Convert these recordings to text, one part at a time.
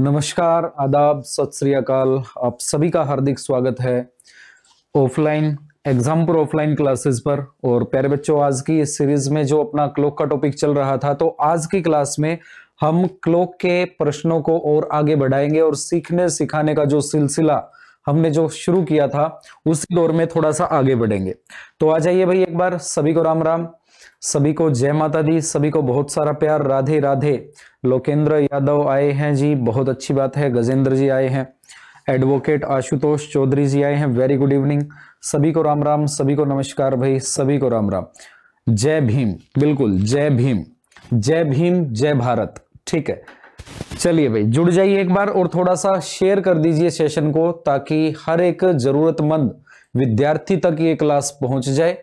नमस्कार आदाब सत आप सभी का हार्दिक स्वागत है ऑफलाइन एग्जाम पर ऑफलाइन क्लासेस पर और प्यारे बच्चों आज की इस सीरीज में जो अपना क्लॉक का टॉपिक चल रहा था तो आज की क्लास में हम क्लॉक के प्रश्नों को और आगे बढ़ाएंगे और सीखने सिखाने का जो सिलसिला हमने जो शुरू किया था उसी दौर में थोड़ा सा आगे बढ़ेंगे तो आ जाइए भाई एक बार सभी को राम राम सभी को जय माता दी सभी को बहुत सारा प्यार राधे राधे लोकेंद्र यादव आए हैं जी बहुत अच्छी बात है गजेंद्र जी आए हैं एडवोकेट आशुतोष चौधरी जी आए हैं वेरी गुड इवनिंग सभी को राम राम सभी को नमस्कार भाई सभी को राम राम जय भीम बिल्कुल जय भीम जय भीम जय भारत ठीक है चलिए भाई जुड़ जाइए एक बार और थोड़ा सा शेयर कर दीजिए सेशन को ताकि हर एक जरूरतमंद विद्यार्थी तक ये क्लास पहुंच जाए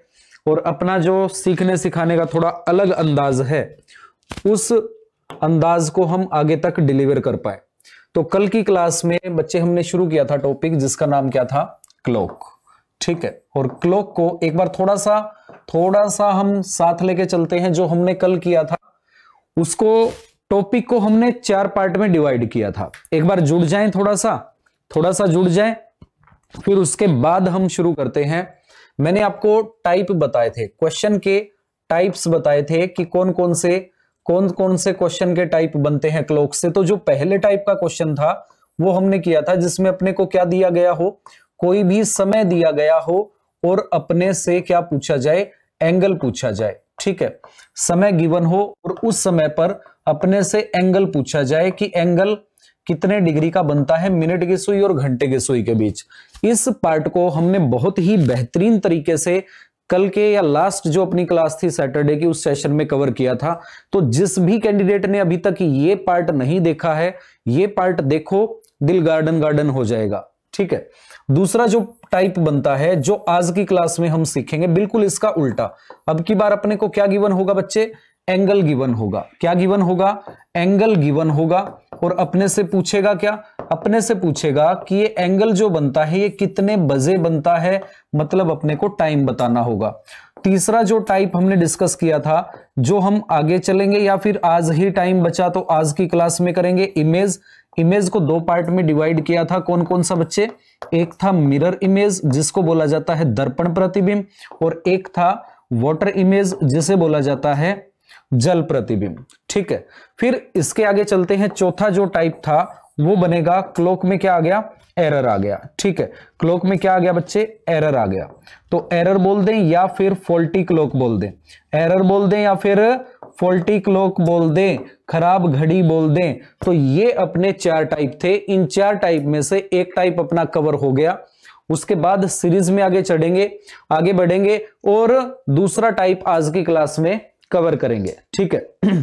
और अपना जो सीखने सिखाने का थोड़ा अलग अंदाज है उस अंदाज को हम आगे तक डिलीवर कर पाए तो कल की क्लास में बच्चे हमने शुरू किया था टॉपिक जिसका नाम क्या था क्लॉक ठीक है और क्लॉक को एक बार थोड़ा सा थोड़ा सा हम साथ लेके चलते हैं जो हमने कल किया था उसको टॉपिक को हमने चार पार्ट में डिवाइड किया था एक बार जुड़ जाए थोड़ा सा थोड़ा सा जुड़ जाए फिर उसके बाद हम शुरू करते हैं मैंने आपको टाइप बताए थे क्वेश्चन के टाइप्स बताए थे कि कौन कौन से कौन कौन से क्वेश्चन के टाइप बनते हैं क्लॉक से तो जो पहले टाइप का क्वेश्चन था वो हमने किया था जिसमें अपने को क्या दिया गया हो कोई भी समय दिया गया हो और अपने से क्या पूछा जाए एंगल पूछा जाए ठीक है समय गिवन हो और उस समय पर अपने से एंगल पूछा जाए कि एंगल कितने डिग्री का बनता है मिनट की सुई और घंटे की सुई के बीच इस पार्ट को हमने बहुत ही बेहतरीन तरीके से कल के या लास्ट जो अपनी क्लास थी सैटरडे की उस सेशन में कवर किया था तो जिस भी कैंडिडेट ने अभी तक ये पार्ट नहीं देखा है ये पार्ट देखो दिल गार्डन गार्डन हो जाएगा ठीक है दूसरा जो टाइप बनता है जो आज की क्लास में हम सीखेंगे बिल्कुल इसका उल्टा अब की बार अपने को क्या गिवन होगा बच्चे एंगल गिवन होगा क्या गिवन होगा एंगल गिवन होगा और अपने से पूछेगा क्या अपने से पूछेगा कि ये एंगल जो बनता है ये कितने बजे बनता है मतलब अपने को टाइम बताना होगा तीसरा जो टाइप हमने डिस्कस किया था जो हम आगे चलेंगे या फिर आज ही टाइम बचा तो आज की क्लास में करेंगे इमेज इमेज को दो पार्ट में डिवाइड किया था कौन कौन सा बच्चे एक था मिरर इमेज जिसको बोला जाता है दर्पण प्रतिबिंब और एक था वाटर इमेज जिसे बोला जाता है जल प्रतिबिंब ठीक है फिर इसके आगे चलते हैं चौथा जो टाइप था वो बनेगा क्लोक में क्या आ गया एरर आ गया ठीक है क्लोक में क्या आ गया बच्चे एरर आ गया तो एरर बोल दें या फिर फोल्टी क्लोक बोल दें एरर बोल दें या फिर फोल्टी क्लोक बोल दें खराब घड़ी बोल दें तो ये अपने चार टाइप थे इन चार टाइप में से एक टाइप अपना कवर हो गया उसके बाद सीरीज में आगे चढ़ेंगे आगे बढ़ेंगे और दूसरा टाइप आज की क्लास में कवर करेंगे ठीक है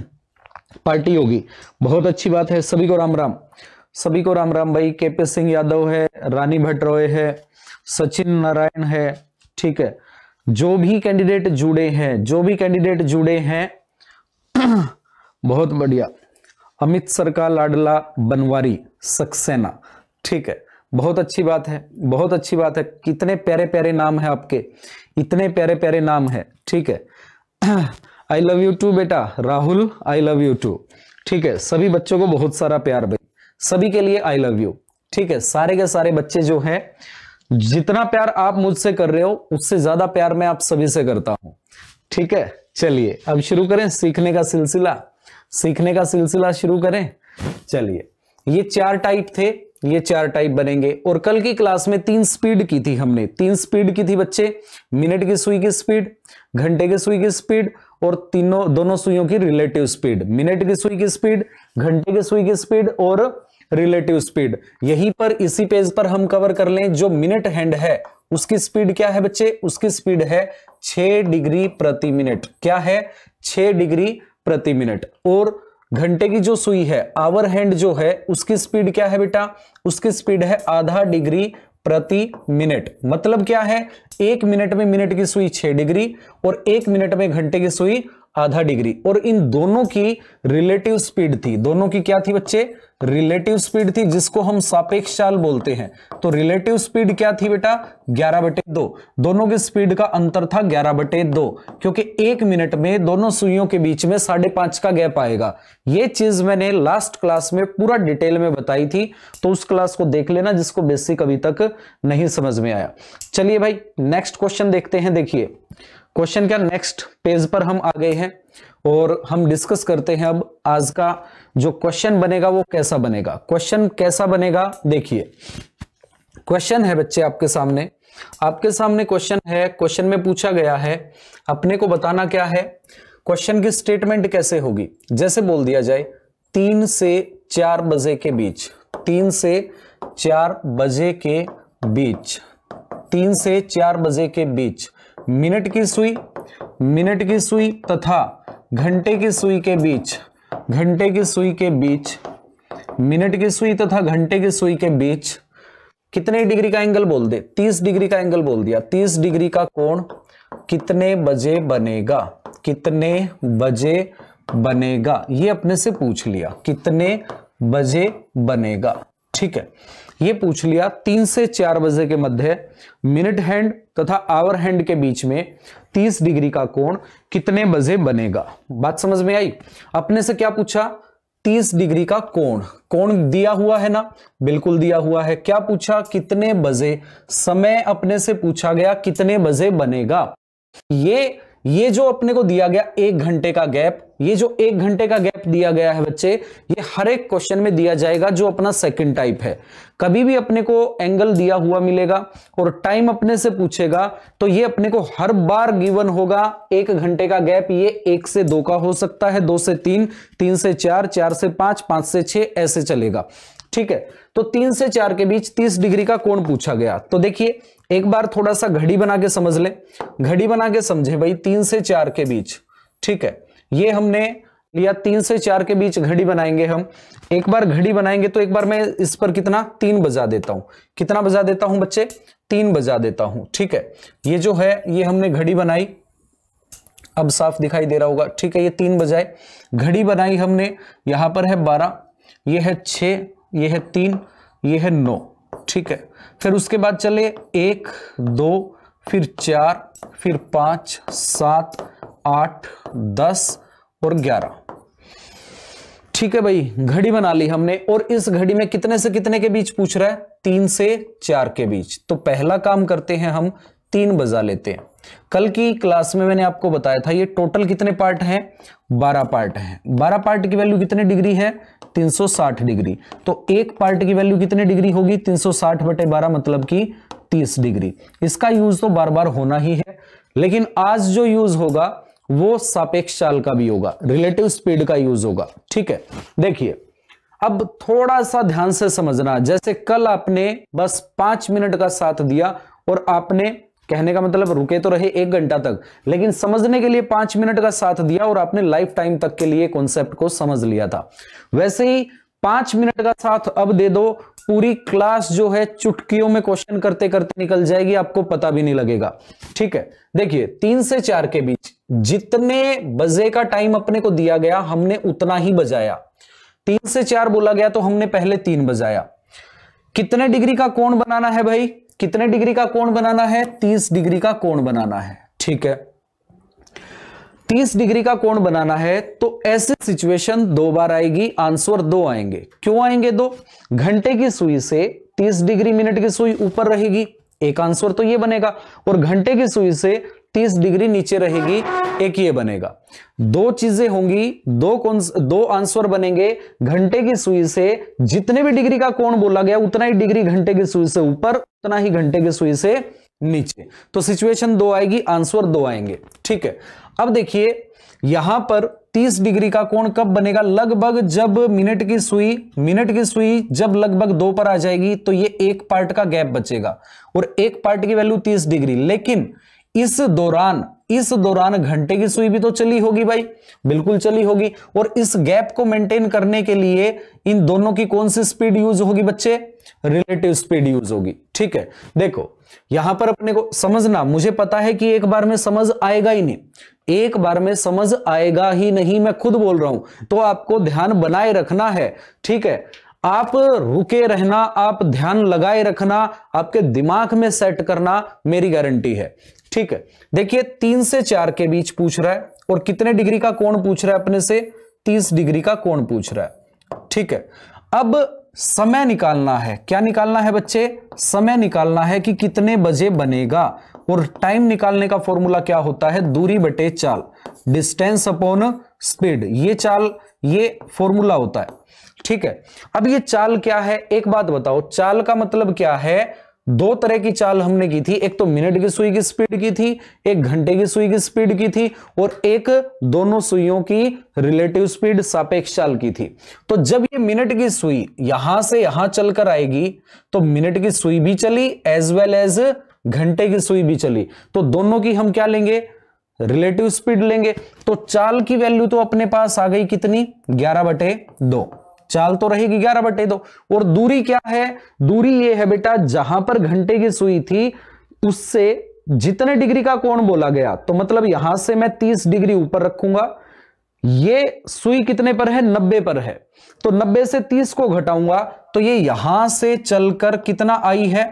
पार्टी होगी बहुत अच्छी बात है सभी को राम राम सभी को राम राम भाई पी सिंह यादव है रानी भट्ट रॉय है सचिन नारायण है ठीक है जो भी कैंडिडेट जुड़े हैं जो भी कैंडिडेट जुड़े हैं बहुत बढ़िया अमित सरकार लाडला बनवारी सक्सेना ठीक है बहुत अच्छी बात है बहुत अच्छी बात है कितने प्यारे प्यारे नाम है आपके इतने प्यारे प्यारे नाम है ठीक है आई लव यू टू बेटा Rahul I love you too ठीक है सभी बच्चों को बहुत सारा प्यार भाई सभी के लिए आई लव यू ठीक है सारे के सारे बच्चे जो हैं जितना प्यार आप मुझसे कर रहे हो उससे ज्यादा प्यार मैं आप सभी से करता हूं ठीक है चलिए अब शुरू करें सीखने का सिलसिला सीखने का सिलसिला शुरू करें चलिए ये चार टाइप थे ये चार टाइप बनेंगे और कल की क्लास में तीन स्पीड की थी हमने तीन स्पीड की थी बच्चे मिनट की सुई की स्पीड घंटे की सुई की स्पीड और तीनों दोनों सुइयों की रिलेटिव स्पीड मिनट की सुई की स्पीड घंटे की सुई की स्पीड और रिलेटिव स्पीड यहीं पर इसी पेज पर हम कवर कर लें जो मिनट हैंड है उसकी स्पीड क्या है बच्चे उसकी स्पीड है छह डिग्री प्रति मिनट क्या है छह डिग्री प्रति मिनट और घंटे की जो सुई है आवर हैंड जो है उसकी स्पीड क्या है बेटा उसकी स्पीड है आधा डिग्री प्रति मिनट मतलब क्या है एक मिनट में मिनट की सुई छह डिग्री और एक मिनट में घंटे की सुई आधा डिग्री और इन दोनों की रिलेटिव स्पीड थी दोनों की क्या थी बच्चे रिलेटिव स्पीड थी जिसको हम सापेक्ष चाल बोलते हैं तो रिलेटिव स्पीड क्या थी बेटा 11 बटे दो दोनों की स्पीड का अंतर था 11 बटे दो क्योंकि एक मिनट में दोनों सुइयों के बीच में साढ़े पांच का गैप आएगा यह चीज मैंने लास्ट क्लास में पूरा डिटेल में बताई थी तो उस क्लास को देख लेना जिसको बेसिक अभी तक नहीं समझ में आया चलिए भाई नेक्स्ट क्वेश्चन देखते हैं देखिए क्वेश्चन क्या नेक्स्ट पेज पर हम आ गए हैं और हम डिस्कस करते हैं अब आज का जो क्वेश्चन बनेगा वो कैसा बनेगा क्वेश्चन कैसा बनेगा देखिए क्वेश्चन है बच्चे आपके सामने आपके सामने क्वेश्चन है क्वेश्चन में पूछा गया है अपने को बताना क्या है क्वेश्चन की स्टेटमेंट कैसे होगी जैसे बोल दिया जाए तीन से चार बजे के बीच तीन से चार बजे के बीच तीन से चार बजे के बीच मिनट की सुई मिनट की सुई तथा घंटे की सुई के बीच घंटे की सुई के बीच मिनट की सुई तथा घंटे की सुई के बीच कितने डिग्री का एंगल बोल दे 30 डिग्री का एंगल बोल दिया 30 डिग्री का कोण कितने बजे बनेगा कितने बजे बनेगा ये अपने से पूछ लिया कितने बजे बनेगा ठीक है ये पूछ लिया तीन से चार बजे के मध्य मिनट हैंड तथा आवर हैंड के बीच में 30 डिग्री का कोण कितने बजे बनेगा बात समझ में आई अपने से क्या पूछा 30 डिग्री का कोण कोण दिया हुआ है ना बिल्कुल दिया हुआ है क्या पूछा कितने बजे समय अपने से पूछा गया कितने बजे बनेगा ये ये जो अपने को दिया गया एक घंटे का गैप ये जो एक घंटे का गैप दिया गया है बच्चे ये हर एक क्वेश्चन में दिया जाएगा जो अपना सेकंड टाइप है कभी भी अपने को एंगल दिया हुआ मिलेगा और टाइम अपने से पूछेगा तो ये अपने को हर बार गिवन होगा एक घंटे का गैप ये एक से दो का हो सकता है दो से तीन तीन से चार चार से पांच पांच से छह ऐसे चलेगा ठीक है तो तीन से चार के बीच तीस डिग्री का कोण पूछा गया तो देखिए एक बार थोड़ा सा घड़ी बना के समझ ले घड़ी बना के समझे भाई तीन से चार के बीच ठीक है ये हमने लिया तीन से चार के बीच घड़ी बनाएंगे हम एक बार घड़ी बनाएंगे तो एक बार मैं इस पर कितना तीन बजा देता हूं कितना बजा देता हूं बच्चे तीन बजा देता हूं ठीक है ये जो है ये हमने घड़ी बनाई अब साफ दिखाई दे रहा होगा ठीक है ये तीन बजाए घड़ी बनाई हमने यहां पर है बारह ये है छ ये है तीन ये है नौ ठीक है फिर उसके बाद चले एक दो फिर चार फिर पांच सात आठ दस और ग्यारह ठीक है भाई घड़ी बना ली हमने और इस घड़ी में कितने से कितने के बीच पूछ रहा है तीन से चार के बीच तो पहला काम करते हैं हम तीन बजा लेते हैं कल की क्लास में मैंने आपको बताया था ये टोटल कितने पार्ट हैं बारह पार्ट हैं बारह पार्ट की वैल्यू कितने डिग्री है 360 डिग्री तो एक पार्ट की वैल्यू कितने डिग्री होगी 360 बटे बारह मतलब कि 30 डिग्री इसका यूज तो बार बार होना ही है लेकिन आज जो यूज होगा वो सापेक्ष चाल का भी होगा रिलेटिव स्पीड का यूज होगा ठीक है देखिए अब थोड़ा सा ध्यान से समझना जैसे कल आपने बस पांच मिनट का साथ दिया और आपने कहने का मतलब रुके तो रहे एक घंटा तक लेकिन समझने के लिए पांच मिनट का साथ दिया और आपने लाइफ टाइम तक के लिए कॉन्सेप्ट को समझ लिया था वैसे ही पांच मिनट का साथ अब दे दो पूरी क्लास जो है चुटकियों में क्वेश्चन करते करते निकल जाएगी आपको पता भी नहीं लगेगा ठीक है देखिए तीन से चार के बीच जितने बजे का टाइम अपने को दिया गया हमने उतना ही बजाया तीन से चार बोला गया तो हमने पहले तीन बजाया कितने डिग्री का कोण बनाना है भाई कितने डिग्री का कोण बनाना है तीस डिग्री का कोण बनाना है ठीक है तीस डिग्री का कोण बनाना है तो ऐसे सिचुएशन दो बार आएगी आंसर दो आएंगे क्यों आएंगे दो घंटे की सुई से तीस डिग्री मिनट की सुई ऊपर रहेगी एक आंसर तो ये बनेगा और घंटे की सुई से तीस डिग्री नीचे रहेगी एक ये बनेगा दो चीजें होंगी दो कौन दो आंसर बनेंगे घंटे की सुई से जितने भी डिग्री का कोण बोला गया उतना ही डिग्री घंटे की सुई से ऊपर उतना ही घंटे की सुई से नीचे तो सिचुएशन दो आएगी आंसर दो आएंगे ठीक है अब देखिए यहां पर 30 डिग्री का कोण कब बनेगा लगभग जब मिनट की सुई मिनट की सुई जब लगभग दो पर आ जाएगी तो ये एक पार्ट का गैप बचेगा और एक पार्ट की वैल्यू 30 डिग्री लेकिन इस दौरान इस दौरान घंटे की सुई भी तो चली होगी भाई बिल्कुल चली होगी और इस गैप को मेंटेन करने के लिए इन दोनों की कौन सी स्पीड यूज होगी बच्चे रिलेटिव स्पीड यूज होगी ठीक है देखो यहां पर अपने को समझना मुझे पता है कि एक बार में समझ आएगा ही नहीं एक बार में समझ आएगा ही नहीं मैं खुद बोल रहा हूं तो आपको ध्यान बनाए रखना है ठीक है आप रुके रहना आप ध्यान लगाए रखना आपके दिमाग में सेट करना मेरी गारंटी है ठीक है देखिए तीन से चार के बीच पूछ रहा है और कितने डिग्री का कोण पूछ रहा है अपने से तीस डिग्री का कोण पूछ रहा है ठीक है अब समय निकालना है क्या निकालना है बच्चे समय निकालना है कि कितने बजे बनेगा और टाइम निकालने का फॉर्मूला क्या होता है दूरी बटे चाल डिस्टेंस अपॉन स्पीड ये चाल ये फॉर्मूला होता है ठीक है अब ये चाल क्या है एक बात बताओ चाल का मतलब क्या है दो तरह की चाल हमने की थी एक तो मिनट की सुई की स्पीड की थी एक घंटे की सुई की स्पीड की थी और एक दोनों सुइयों की रिलेटिव स्पीड सापेक्ष चाल की थी तो जब ये मिनट की सुई यहां से यहां चलकर आएगी तो मिनट की सुई भी चली एज वेल एज घंटे की सुई भी चली तो दोनों की हम क्या लेंगे रिलेटिव स्पीड लेंगे तो चाल की वैल्यू तो अपने पास आ गई कितनी ग्यारह बटे दो चाल तो रहेगी ग्यारह बटे दो और दूरी क्या है दूरी ये है बेटा जहां पर घंटे की सुई थी उससे जितने डिग्री का कोण बोला गया तो मतलब यहां से मैं तीस डिग्री ऊपर रखूंगा ये सुई कितने पर है नब्बे पर है तो नब्बे से तीस को घटाऊंगा तो ये यहां से चलकर कितना आई है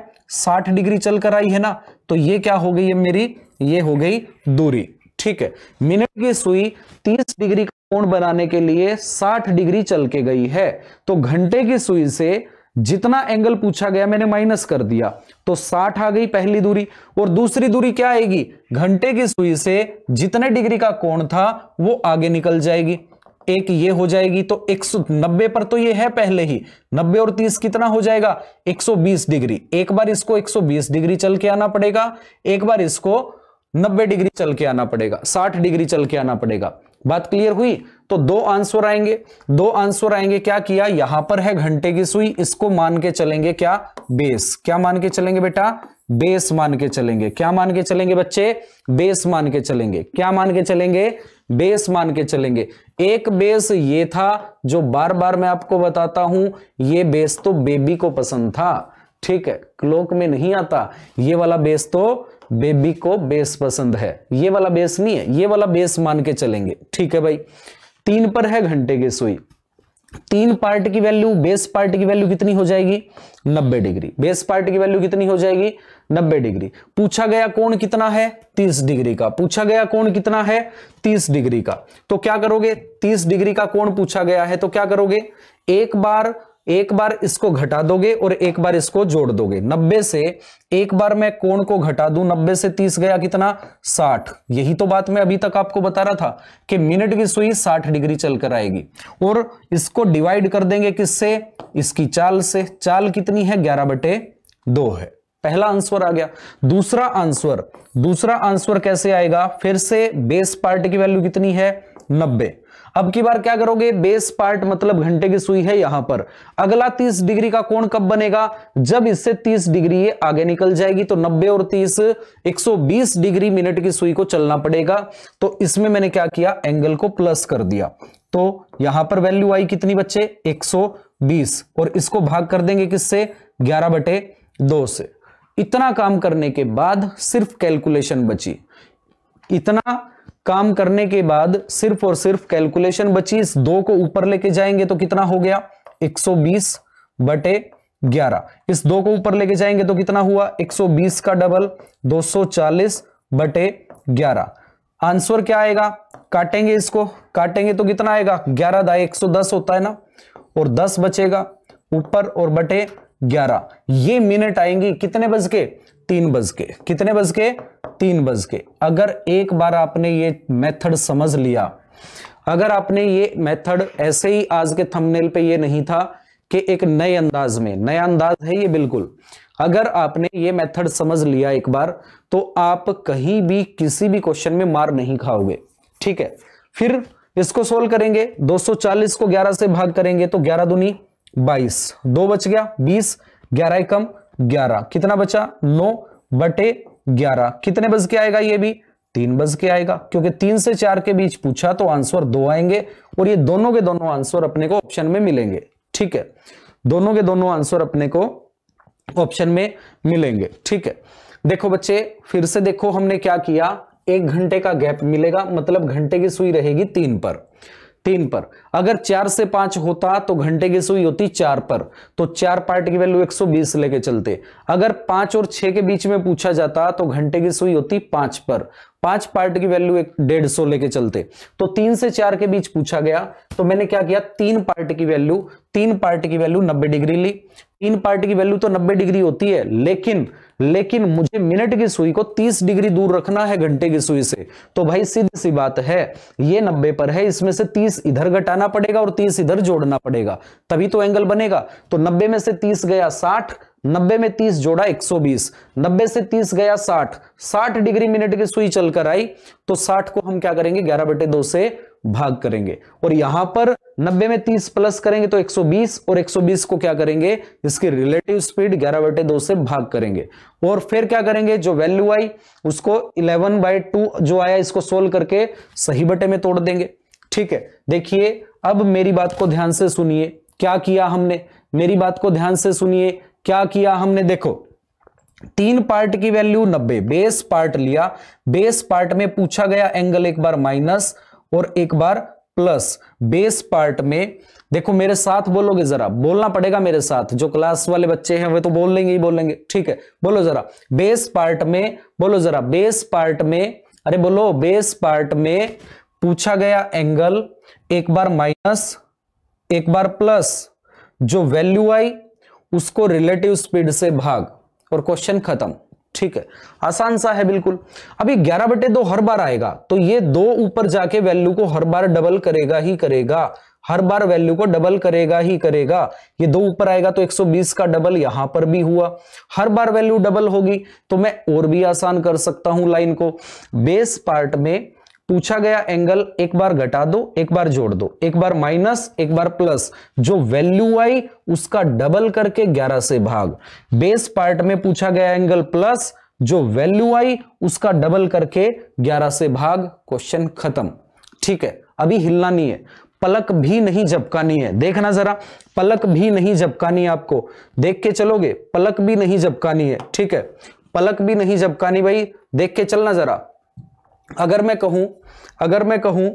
साठ डिग्री चलकर आई है ना तो ये क्या हो गई है मेरी ये हो गई दूरी ठीक है मिनट की सुई 30 डिग्री का कोण बनाने के लिए 60 डिग्री चल के गई है तो घंटे की सुई से जितना एंगल पूछा गया मैंने माइनस कर दिया तो 60 आ गई पहली दूरी और दूसरी दूरी क्या आएगी घंटे की सुई से जितने डिग्री का कोण था वो आगे निकल जाएगी एक ये हो जाएगी तो 190 पर तो ये है पहले ही 90 और 30 कितना हो जाएगा 120 डिग्री एक बार इसको 120 डिग्री चल के आना पड़ेगा एक बार इसको 90 डिग्री चल के आना पड़ेगा 60 डिग्री चल के आना पड़ेगा बात क्लियर हुई तो दो आंसर आएंगे दो आंसर आएंगे क्या किया यहां पर है घंटे की सुई इसको मान के चलेंगे क्या बेस क्या मान के चलेंगे बेटा बेस मान के चलेंगे क्या मान के चलेंगे बच्चे बेस मान के चलेंगे क्या मान के चलेंगे बेस मान के चलेंगे एक बेस ये था जो बार बार मैं आपको बताता हूं ये बेस तो बेबी को पसंद था ठीक है क्लोक में नहीं आता ये वाला बेस तो बेबी को बेस पसंद है ये वाला बेस नहीं है ये वाला बेस मान के चलेंगे ठीक है भाई तीन पर है घंटे की सुई तीन पार्ट की वैल्यू बेस पार्ट की वैल्यू कितनी हो जाएगी 90 डिग्री बेस पार्ट की वैल्यू कितनी हो जाएगी 90 डिग्री पूछा गया कोण कितना है 30 डिग्री का पूछा गया कोण कितना है 30 डिग्री का तो क्या करोगे 30 डिग्री का कोण पूछा गया है तो क्या करोगे एक बार एक बार इसको घटा दोगे और एक बार इसको जोड़ दोगे 90 से एक बार मैं कोण को घटा दूं 90 से 30 गया कितना 60 यही तो बात मैं अभी तक आपको बता रहा था कि मिनट की सुई 60 डिग्री चलकर आएगी और इसको डिवाइड कर देंगे किससे इसकी चाल से चाल कितनी है ग्यारह बटे दो है पहला आंसर आ गया दूसरा आंसर दूसरा आंसर कैसे आएगा फिर से बेस पार्ट की वैल्यू कितनी है नब्बे अब की बार क्या करोगे बेस पार्ट मतलब घंटे की सुई है यहां पर अगला 30 डिग्री का कोण कब बनेगा जब इससे 30 डिग्री ये आगे निकल जाएगी तो 90 और 30 120 डिग्री मिनट की सुई को चलना पड़ेगा तो इसमें मैंने क्या किया एंगल को प्लस कर दिया तो यहां पर वैल्यू आई कितनी बच्चे एक और इसको भाग कर देंगे किससे ग्यारह बटे दो से इतना काम करने के बाद सिर्फ कैलकुलेशन बची इतना काम करने के बाद सिर्फ और सिर्फ कैलकुलेशन बची इस दो को ऊपर लेके जाएंगे तो कितना हो गया 120 बटे 11 इस दो को ऊपर लेके जाएंगे तो कितना हुआ 120 का डबल 240 बटे 11 आंसर क्या आएगा काटेंगे इसको काटेंगे तो कितना आएगा 11 दाए 110 होता है ना और 10 बचेगा ऊपर और बटे 11 ये मिनट आएंगी कितने बज के तीन बज के कितने बज के तीन बज के अगर एक बार आपने ये मेथड समझ लिया अगर आपने ये मेथड ऐसे ही आज के थंबनेल पे ये नहीं था कि एक नए अंदाज में नया अंदाज है ये बिल्कुल अगर आपने ये मेथड समझ लिया एक बार तो आप कहीं भी किसी भी क्वेश्चन में मार नहीं खाओगे ठीक है फिर इसको सोल्व करेंगे 240 को 11 से भाग करेंगे तो 11 दुनी 22 दो बच गया 20 ग्यारह कम ग्यारह कितना बचा नौ बटे ग्यारह कितने बज के आएगा ये भी तीन बज के आएगा क्योंकि तीन से चार के बीच पूछा तो आंसर दो आएंगे और ये दोनों के दोनों आंसर अपने को ऑप्शन में मिलेंगे ठीक है दोनों के दोनों आंसर अपने को ऑप्शन में मिलेंगे ठीक है देखो बच्चे फिर से देखो हमने क्या किया एक घंटे का गैप मिलेगा मतलब घंटे की सुई रहेगी तीन पर तीन पर अगर चार से पांच होता तो घंटे की सुई होती चार पर तो चार पार्ट की वैल्यू 120 लेके चलते अगर पांच और छह के बीच में पूछा जाता तो घंटे की सुई होती पांच पर पांच पार्ट की वैल्यू एक डेढ़ सौ लेके चलते तो तीन से चार के बीच पूछा गया तो मैंने क्या किया तीन पार्ट की वैल्यू तीन पार्ट की वैल्यू नब्बे डिग्री ली तीन पार्ट की वैल्यू तो नब्बे डिग्री होती है लेकिन लेकिन मुझे मिनट की सुई को 30 डिग्री दूर रखना है घंटे की सुई से तो भाई सीधी सी बात है ये 90 पर है इसमें से 30 इधर घटाना पड़ेगा और 30 इधर जोड़ना पड़ेगा तभी तो एंगल बनेगा तो 90 में से 30 गया 60 90 में 30 जोड़ा 120 90 से 30 गया 60 60 डिग्री मिनट की सुई चलकर आई तो 60 को हम क्या करेंगे 11 बटे दो से भाग करेंगे और यहां पर 90 में 30 प्लस करेंगे तो 120 और 120 को क्या करेंगे इसकी रिलेटिव स्पीड 11 बटे दो से भाग करेंगे और फिर क्या करेंगे जो वैल्यू आई उसको 11 बाय टू जो आया इसको सोल्व करके सही बटे में तोड़ देंगे ठीक है देखिए अब मेरी बात को ध्यान से सुनिए क्या किया हमने मेरी बात को ध्यान से सुनिए क्या किया हमने देखो तीन पार्ट की वैल्यू 90 बेस पार्ट लिया बेस पार्ट में पूछा गया एंगल एक बार माइनस और एक बार प्लस बेस पार्ट में देखो मेरे साथ बोलोगे जरा बोलना पड़ेगा मेरे साथ जो क्लास वाले बच्चे हैं वे तो बोल लेंगे ही बोल लेंगे ठीक है बोलो जरा बेस पार्ट में बोलो जरा बेस पार्ट में अरे बोलो बेस पार्ट में पूछा गया एंगल एक बार माइनस एक बार प्लस जो वैल्यू आई उसको रिलेटिव स्पीड से भाग और क्वेश्चन खत्म ठीक है आसान सा है बिल्कुल अभी ग्यारह बटे दो हर बार आएगा तो ये दो ऊपर जाके वैल्यू को हर बार डबल करेगा ही करेगा हर बार वैल्यू को डबल करेगा ही करेगा ये दो ऊपर आएगा तो 120 का डबल यहां पर भी हुआ हर बार वैल्यू डबल होगी तो मैं और भी आसान कर सकता हूं लाइन को बेस पार्ट में पूछा गया एंगल एक बार घटा दो एक बार जोड़ दो एक बार माइनस एक बार प्लस जो वैल्यू आई उसका डबल करके 11 से भाग बेस पार्ट में पूछा गया एंगल प्लस जो वैल्यू आई उसका डबल करके 11 से भाग क्वेश्चन खत्म ठीक है अभी हिलना नहीं है पलक भी नहीं झपकानी है देखना जरा पलक भी नहीं झपकानी आपको देख के चलोगे पलक भी नहीं झपकानी है ठीक है पलक भी नहीं झपकानी भाई देख के चलना जरा अगर मैं कहूं अगर मैं कहूं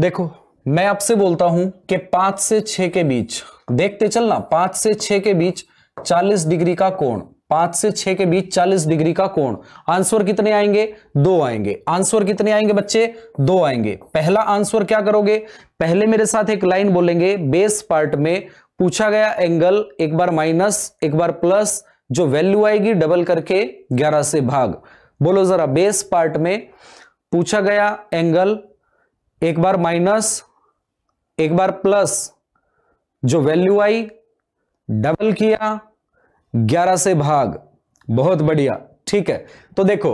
देखो मैं आपसे बोलता हूं कि पांच से छह के बीच देखते चलना पांच से छह के बीच चालीस डिग्री का कोण पांच से छह के बीच चालीस डिग्री का कोण आंसर कितने आएंगे दो आएंगे आंसर कितने आएंगे बच्चे दो आएंगे पहला आंसर क्या करोगे पहले मेरे साथ एक लाइन बोलेंगे बेस पार्ट में पूछा गया एंगल एक बार माइनस एक बार प्लस जो वैल्यू आएगी डबल करके 11 से भाग बोलो जरा बेस पार्ट में पूछा गया एंगल एक बार माइनस एक बार प्लस जो वैल्यू आई डबल किया 11 से भाग बहुत बढ़िया ठीक है तो देखो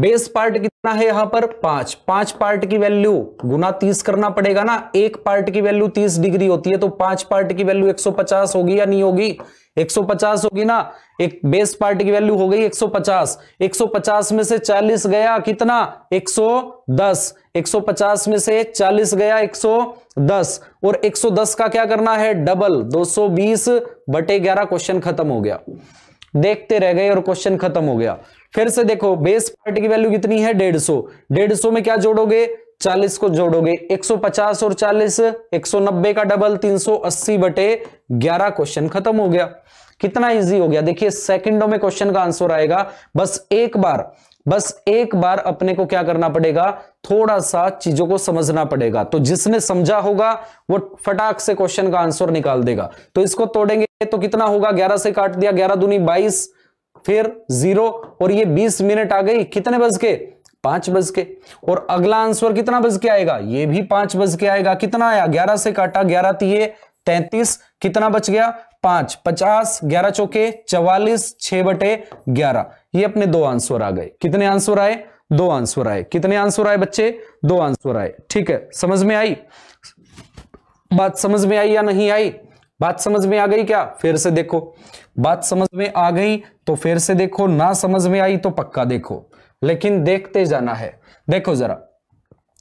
बेस पार्ट कितना है यहां पर पांच पांच पार्ट की वैल्यू गुना तीस करना पड़ेगा ना एक पार्ट की वैल्यू तीस डिग्री होती है तो पांच पार्ट की वैल्यू एक सौ पचास होगी या नहीं होगी 150 होगी ना एक बेस पार्ट की वैल्यू हो गई 150 150 में से 40 गया कितना 110 150 में से 40 गया 110 और 110 का क्या करना है डबल 220 सौ बटे ग्यारह क्वेश्चन खत्म हो गया देखते रह गए और क्वेश्चन खत्म हो गया फिर से देखो बेस पार्ट की वैल्यू कितनी है डेढ़ सौ डेढ़ सौ में क्या जोड़ोगे 40 को जोड़ोगे 150 और 40 190 का डबल 380 बटे 11 क्वेश्चन खत्म हो गया कितना इजी हो गया देखिए सेकंडों में क्वेश्चन का आंसर आएगा बस एक बार बस एक बार अपने को क्या करना पड़ेगा थोड़ा सा चीजों को समझना पड़ेगा तो जिसने समझा होगा वो फटाक से क्वेश्चन का आंसर निकाल देगा तो इसको तोड़ेंगे तो कितना होगा ग्यारह से काट दिया ग्यारह दूनी बाईस फिर जीरो और ये बीस मिनट आ गई कितने बज के पांच बज के और अगला आंसर कितना बज के आएगा ये भी पांच बज के आएगा कितना आया ग्यारह से काटा ग्यारह तीय तैतीस कितना बच गया पांच पचास ग्यारह चौके चवालीस छह बटे ग्यारह ये अपने दो आंसर आ गए कितने आंसर आए दो आंसर आए कितने आंसर आए बच्चे दो आंसर आए ठीक है समझ में आई बात समझ में आई या नहीं आई बात समझ में आ गई क्या फिर से देखो बात समझ में आ गई तो फिर से देखो ना समझ में आई तो पक्का देखो लेकिन देखते जाना है देखो जरा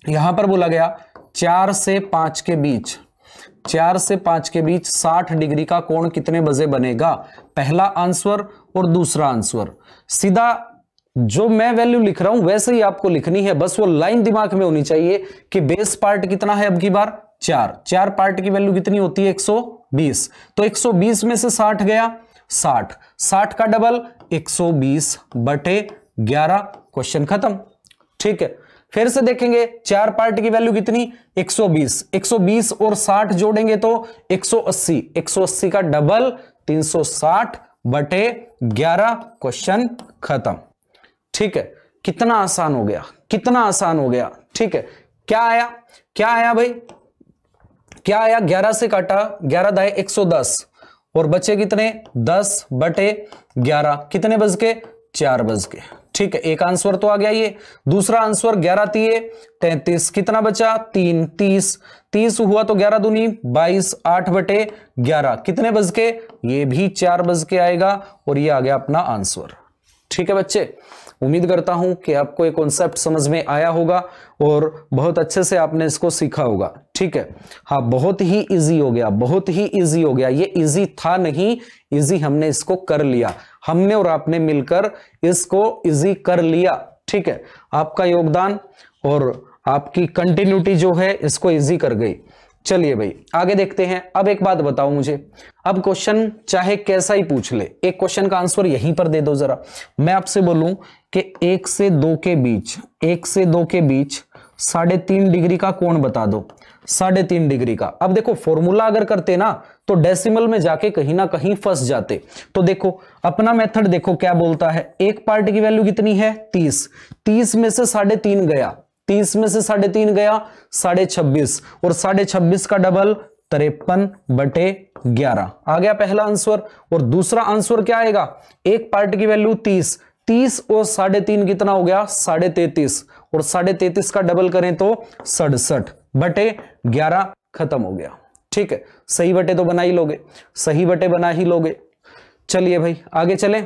यहां पर बोला गया चार से पांच के बीच चार से पांच के बीच साठ डिग्री का कोण कितने बजे बनेगा पहला आंसर और दूसरा आंसर सीधा जो मैं वैल्यू लिख रहा हूं वैसे ही आपको लिखनी है बस वो लाइन दिमाग में होनी चाहिए कि बेस पार्ट कितना है अब की बार चार चार पार्ट की वैल्यू कितनी होती है 120 तो 120 में से 60 गया 60 60 का डबल 120 बटे 11 क्वेश्चन खत्म ठीक है फिर से देखेंगे चार पार्ट की वैल्यू कितनी 120 120 और 60 जोड़ेंगे तो 180 180 का डबल 360 बटे 11 क्वेश्चन खत्म ठीक है कितना आसान हो गया कितना आसान हो गया ठीक है क्या आया क्या आया भाई क्या आया 11 से काटा 11 दाए 110 और बचे कितने 10 बटे 11 कितने बज के चार बज के ठीक है एक आंसर तो आ गया ये दूसरा आंसर ग्यारह तीय तैतीस कितना बचा तीन तीस तीस हुआ तो ग्यारह दूनी बाईस आठ बटे ग्यारह कितने बज के ये भी चार बज के आएगा और ये आ गया अपना आंसर ठीक है बच्चे उम्मीद करता हूं कि आपको ये कॉन्सेप्ट समझ में आया होगा और बहुत अच्छे से आपने इसको सीखा होगा ठीक है हाँ बहुत ही इजी हो गया बहुत ही इजी हो गया ये इजी था नहीं इजी हमने इसको कर लिया हमने और आपने मिलकर इसको इजी कर लिया ठीक है आपका योगदान और आपकी कंटिन्यूटी जो है इसको इजी कर गई चलिए भाई आगे देखते हैं अब एक बात बताओ मुझे अब क्वेश्चन चाहे कैसा ही पूछ ले एक क्वेश्चन का आंसर यहीं पर दे दो जरा मैं आपसे बोलूं कि एक से दो के बीच एक से दो के बीच साढ़े तीन डिग्री का कोण बता दो साढ़े तीन डिग्री का अब देखो फॉर्मूला अगर करते ना तो डेसिमल में जाके कहीं ना कहीं फंस जाते तो देखो अपना मेथड देखो क्या बोलता है एक पार्ट की वैल्यू कितनी है तीस तीस में से साढ़े तीन गया तीस में से साढ़े तीन गया साढ़े छब्बीस और साढ़े छब्बीस का डबल तिरपन बटे ग्यारह आ गया पहला आंसर और दूसरा आंसर क्या आएगा एक पार्ट की वैल्यू तीस तीस और साढ़े तीन कितना हो गया साढ़े तैतीस और साढ़े तैतीस का डबल करें तो सड़सठ बटे ग्यारह खत्म हो गया ठीक है सही बटे तो बना ही लोगे सही बटे बना ही लोगे चलिए भाई आगे चले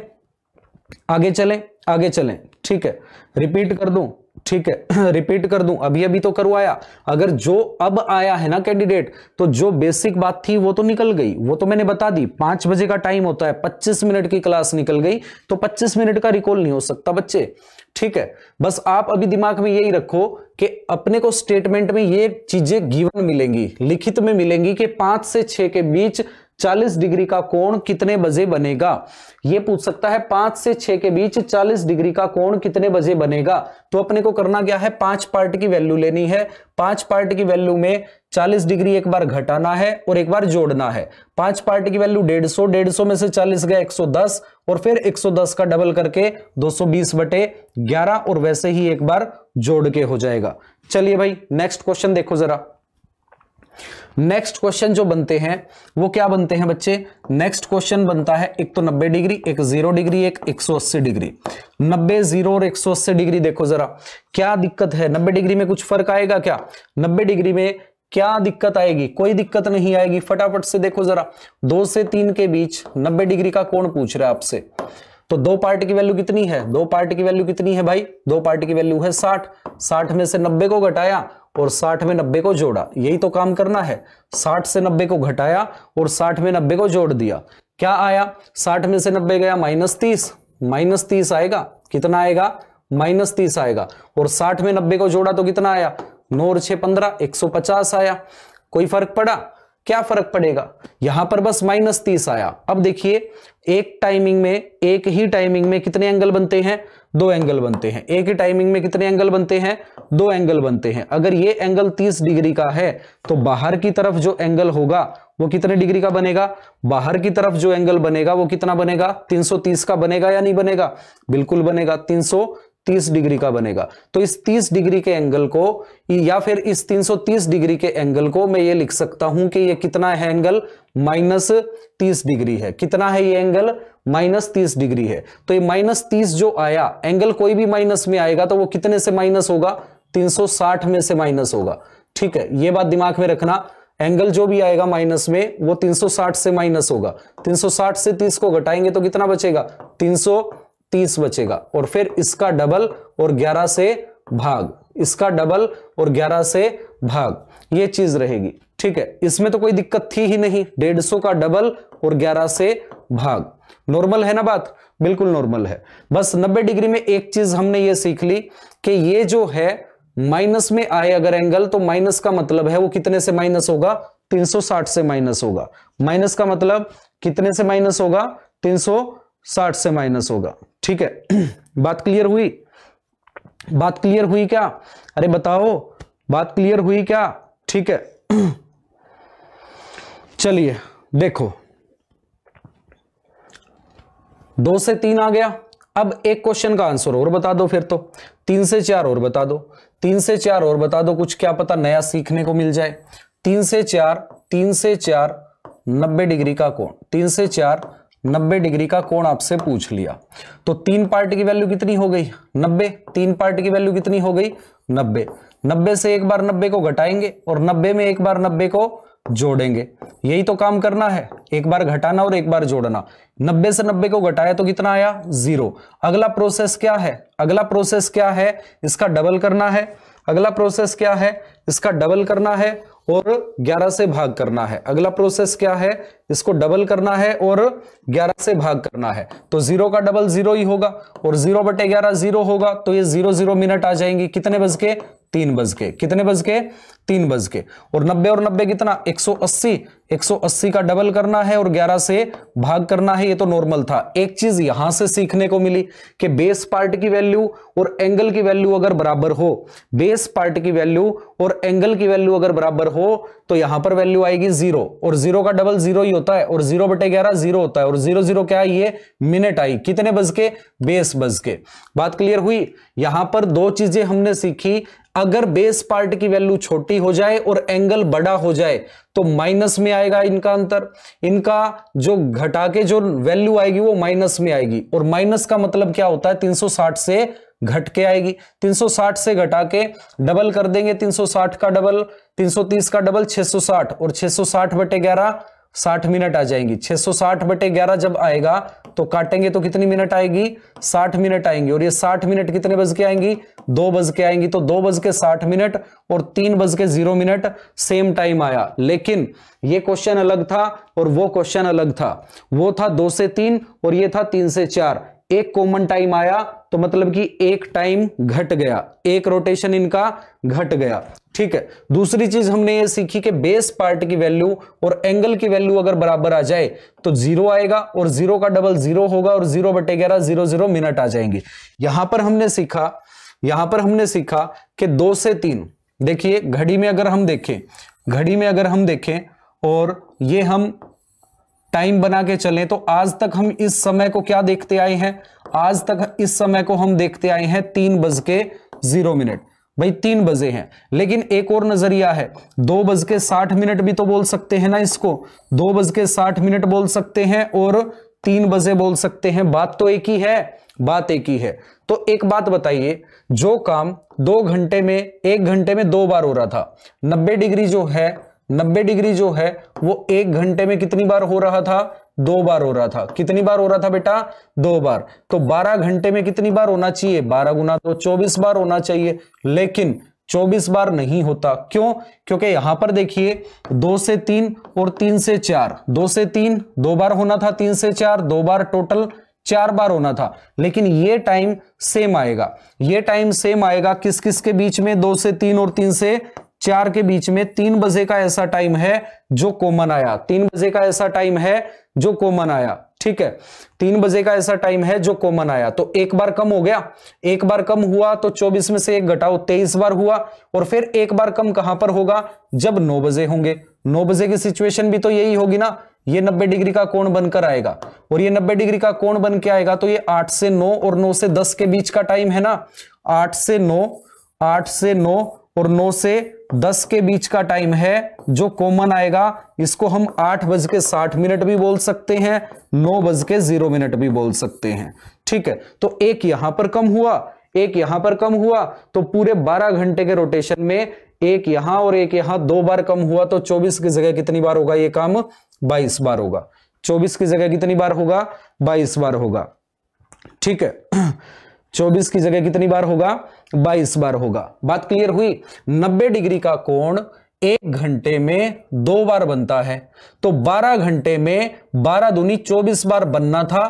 आगे चले आगे चले ठीक है रिपीट कर दूं ठीक है रिपीट कर दूं अभी अभी तो करवाया अगर जो अब आया है ना कैंडिडेट तो जो बेसिक बात थी वो तो निकल गई वो तो मैंने बता दी पांच बजे का टाइम होता है पच्चीस मिनट की क्लास निकल गई तो पच्चीस मिनट का रिकॉल नहीं हो सकता बच्चे ठीक है बस आप अभी दिमाग में यही रखो कि अपने को स्टेटमेंट में ये चीजें गिवन मिलेंगी लिखित में मिलेंगी कि पांच से छह के बीच 40 डिग्री का कोण कितने बजे बनेगा यह पूछ सकता है पांच से छह के बीच 40 डिग्री का कोण कितने बजे बनेगा तो अपने को करना क्या है पांच पार्ट की वैल्यू लेनी है पांच पार्ट की वैल्यू में 40 डिग्री एक बार घटाना है और एक बार जोड़ना है पांच पार्ट की वैल्यू 150 150 में से 40 गया 110 और फिर 110 का डबल करके 220 बटे ग्यारह और वैसे ही एक बार जोड़ के हो जाएगा चलिए भाई नेक्स्ट क्वेश्चन देखो जरा नेक्स्ट क्वेश्चन जो बनते हैं वो क्या बनते हैं बच्चे नेक्स्ट क्वेश्चन बनता है एक तो 90 डिग्री एक जीरो डिग्री एक 180 डिग्री 90 जीरो और 180 डिग्री देखो जरा क्या दिक्कत है 90 डिग्री में कुछ फर्क आएगा क्या 90 डिग्री में क्या दिक्कत आएगी कोई दिक्कत नहीं आएगी फटाफट से देखो जरा दो से तीन के बीच नब्बे डिग्री का कौन पूछ रहा है आपसे तो दो पार्ट की वैल्यू कितनी है दो पार्ट की वैल्यू कितनी है भाई दो पार्ट की वैल्यू है साठ साठ में से नब्बे को घटाया और 60 में 90 को जोड़ा यही तो काम करना है 60 से 90 को घटाया और 60 में 90 को जोड़ दिया क्या आया 60 में से 90 गया माइनस तीस माइनस तीस आएगा कितना आएगा माइनस तीस आएगा और 60 में 90 को जोड़ा तो कितना आया नौ और छह पंद्रह एक सौ पचास आया कोई फर्क पड़ा क्या फर्क पड़ेगा यहां पर बस माइनस तीस आया अब देखिए एक टाइमिंग में एक ही टाइमिंग में कितने एंगल बनते हैं दो एंगल बनते हैं एक ही टाइमिंग में कितने एंगल बनते हैं दो एंगल बनते हैं अगर ये एंगल 30 डिग्री का है तो बाहर की तरफ जो एंगल होगा वो कितने डिग्री का बनेगा बाहर की तरफ जो एंगल बनेगा वो कितना बनेगा 330 का बनेगा या नहीं बनेगा बिल्कुल बनेगा 30 डिग्री का बनेगा तो इस 30 डिग्री के एंगल को या फिर इस 330 डिग्री के एंगल को मैं ये लिख सकता हूं कि ये कितना है एंगल माइनस तीस डिग्री है कितना है ये एंगल माइनस तीस डिग्री है तो ये माइनस तीस जो आया एंगल कोई भी माइनस में आएगा तो वो कितने से माइनस होगा 360 में से माइनस होगा ठीक है ये बात दिमाग में रखना एंगल जो भी आएगा माइनस में वो साठ से माइनस होगा साठ से तीस को घटाएंगे तो कितना बचेगा 360 30 बचेगा और फिर इसका डबल और ग्यारह से भाग इसका डबल और ग्यारह से भाग ये चीज रहेगी ठीक है इसमें तो कोई दिक्कत थी ही नहीं डेढ़ सौ का डबल और 11 से भाग नॉर्मल है ना बात बिल्कुल नॉर्मल है बस 90 डिग्री में एक चीज हमने ये सीख ली कि ये जो है माइनस में आए अगर एंगल तो माइनस का मतलब है वो कितने से माइनस होगा 360 से माइनस होगा माइनस का मतलब कितने से माइनस होगा 360 से माइनस होगा ठीक है बात क्लियर हुई बात क्लियर हुई क्या अरे बताओ बात क्लियर हुई क्या ठीक है चलिए देखो दो से तीन आ गया अब एक क्वेश्चन का आंसर और बता दो फिर तो तीन से चार और बता दो तीन से चार और बता दो कुछ क्या पता नया सीखने को मिल जाए तीन से चार तीन से चार नब्बे डिग्री का कोण तीन से चार 90 डिग्री का कोण आपसे पूछ लिया तो तीन पार्ट की वैल्यू कितनी हो गई 90 तीन पार्ट की वैल्यू कितनी हो गई 90 90 से एक बार 90 को घटाएंगे और 90 में एक बार 90 को जोड़ेंगे यही तो काम करना है एक बार घटाना और एक बार जोड़ना 90 से 90 को घटाया तो कितना आया जीरो अगला प्रोसेस क्या है अगला प्रोसेस क्या है इसका डबल करना है अगला प्रोसेस क्या है इसका डबल करना है और 11 से भाग करना है अगला प्रोसेस क्या है इसको डबल करना है और 11 से भाग करना है तो जीरो का डबल जीरो ही होगा और जीरो बटे ग्यारह जीरो होगा तो ये जीरो जीरो मिनट आ जाएंगे कितने बज के तीन बज के कितने बज के तीन बज के और नब्बे और नब्बे कितना 180 180 का डबल करना है और 11 से भाग करना है ये तो नॉर्मल था एक चीज यहां से सीखने को मिली कि बेस पार्ट की वैल्यू और एंगल की वैल्यू अगर बराबर हो बेस पार्ट की वैल्यू और एंगल की वैल्यू अगर बराबर हो तो यहां पर वैल्यू आएगी जीरो और जीरो का डबल जीरो ही होता है और जीरो बटे ग्यारह जीरो होता है और जीरो जीरो क्या है ये मिनट आई कितने बज के बेस बज के बात क्लियर हुई यहां पर दो चीजें हमने सीखी अगर बेस पार्ट की वैल्यू छोटी हो जाए और एंगल बड़ा हो जाए तो माइनस में आएगा इनका अंतर इनका जो घटा के जो वैल्यू आएगी वो माइनस में आएगी और माइनस का मतलब क्या होता है 360 से घट के आएगी 360 से घटा के डबल कर देंगे 360 का डबल 330 का डबल 660 और 660 बटे ग्यारह साठ मिनट आ जाएंगी 660 बटे ग्यारह जब आएगा तो काटेंगे तो कितनी मिनट आएगी साठ मिनट आएंगी और ये साठ मिनट कितने बज के आएंगी दो बज के आएंगी तो दो बज के साठ मिनट और तीन बज के जीरो मिनट सेम टाइम आया लेकिन ये क्वेश्चन अलग था और वो क्वेश्चन अलग था वो था दो से तीन और ये था तीन से चार एक कॉमन टाइम आया तो मतलब कि एक टाइम घट गया एक रोटेशन इनका घट गया ठीक है दूसरी चीज हमने ये सीखी कि बेस पार्ट की वैल्यू और एंगल की वैल्यू अगर बराबर आ जाए तो जीरो आएगा और जीरो का डबल जीरो होगा और जीरो बटे ग्यारह जीरो जीरो मिनट आ जाएंगे यहां पर हमने सीखा यहां पर हमने सीखा कि दो से तीन देखिए घड़ी में अगर हम देखें घड़ी में अगर हम देखें और ये हम टाइम बना के चले तो आज तक हम इस समय को क्या देखते आए हैं आज तक इस समय को हम देखते आए हैं तीन बज के जीरो मिनट भाई तीन बजे हैं लेकिन एक और नजरिया है दो बज के साठ मिनट भी तो बोल सकते हैं ना इसको दो बज के साठ मिनट बोल सकते हैं और तीन बजे बोल सकते हैं बात तो एक ही है बात एक ही है तो एक बात बताइए जो काम दो घंटे में एक घंटे में दो बार हो रहा था नब्बे डिग्री जो है नब्बे डिग्री जो है वो एक घंटे में कितनी बार हो रहा था दो बार हो रहा था कितनी बार हो रहा था बेटा दो बार तो 12 घंटे में कितनी बार होना चाहिए 12 गुना तो 24 बार होना चाहिए लेकिन 24 बार नहीं होता क्यों क्योंकि यहां पर देखिए दो से तीन और तीन से चार दो से तीन दो बार होना था तीन से चार दो बार टोटल चार बार होना था लेकिन ये टाइम सेम आएगा ये टाइम सेम आएगा किस किस के बीच में दो से तीन और तीन से चार के बीच में तीन बजे का ऐसा टाइम है जो कॉमन आया तीन बजे का ऐसा टाइम है जो कॉमन आया ठीक है तीन बजे का ऐसा टाइम है जो कॉमन आया तो एक बार कम हो गया एक बार कम हुआ तो चौबीस में से एक घटाओ तेईस बार हुआ और फिर एक बार कम कहां पर होगा जब नौ बजे होंगे नौ बजे की सिचुएशन भी तो यही होगी ना ये 90 डिग्री का कोण बनकर आएगा और ये 90 डिग्री का कोण बन के आएगा तो ये 8 से 9 और 9 से 10 के बीच का टाइम है ना 8 से 9 8 से 9 और 9 से 10 के बीच का टाइम है जो कॉमन आएगा इसको हम आठ बज के साठ मिनट भी बोल सकते हैं नौ बज के जीरो मिनट भी बोल सकते हैं ठीक है तो एक यहां पर कम हुआ एक यहां पर कम हुआ तो पूरे 12 घंटे के रोटेशन में एक यहां और एक यहां दो बार कम हुआ तो 24 की जगह कितनी बार होगा ये काम 22 बार होगा 24 की जगह कितनी बार होगा 22 बार होगा ठीक है 24 की जगह कितनी बार होगा बाईस बार होगा बात क्लियर हुई नब्बे डिग्री का कोण एक घंटे में दो बार बनता है तो बारह घंटे में बारह दूनी चौबीस बार बनना था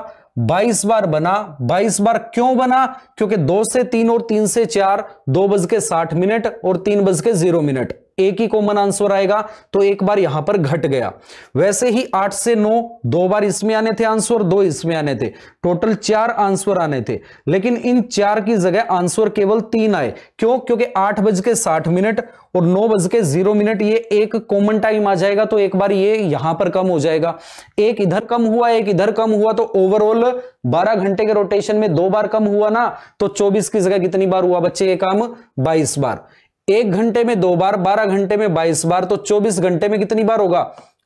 बाईस बार बना बाईस बार क्यों बना क्योंकि दो से तीन और तीन से चार दो बज के साठ मिनट और तीन बज के जीरो मिनट एक ही कॉमन आंसर आएगा तो एक बार यहां पर घट गया वैसे ही आठ से नौ दो बार इसमें आने थे आंसर दो इसमें आने थे टोटल चार आंसर आने थे लेकिन इन चार की जगह आंसर केवल तीन आए क्यों क्योंकि आठ बज के साठ मिनट और नौ बज के जीरो मिनट ये एक कॉमन टाइम आ जाएगा तो एक बार ये यहां पर कम हो जाएगा एक इधर कम हुआ एक इधर कम हुआ तो ओवरऑल बारह घंटे के रोटेशन में दो बार कम हुआ ना तो चौबीस की जगह कितनी बार हुआ बच्चे ये काम बाईस बार एक घंटे में दो बार बारह घंटे में बाईस बार तो चौबीस घंटे में कितनी बार होगा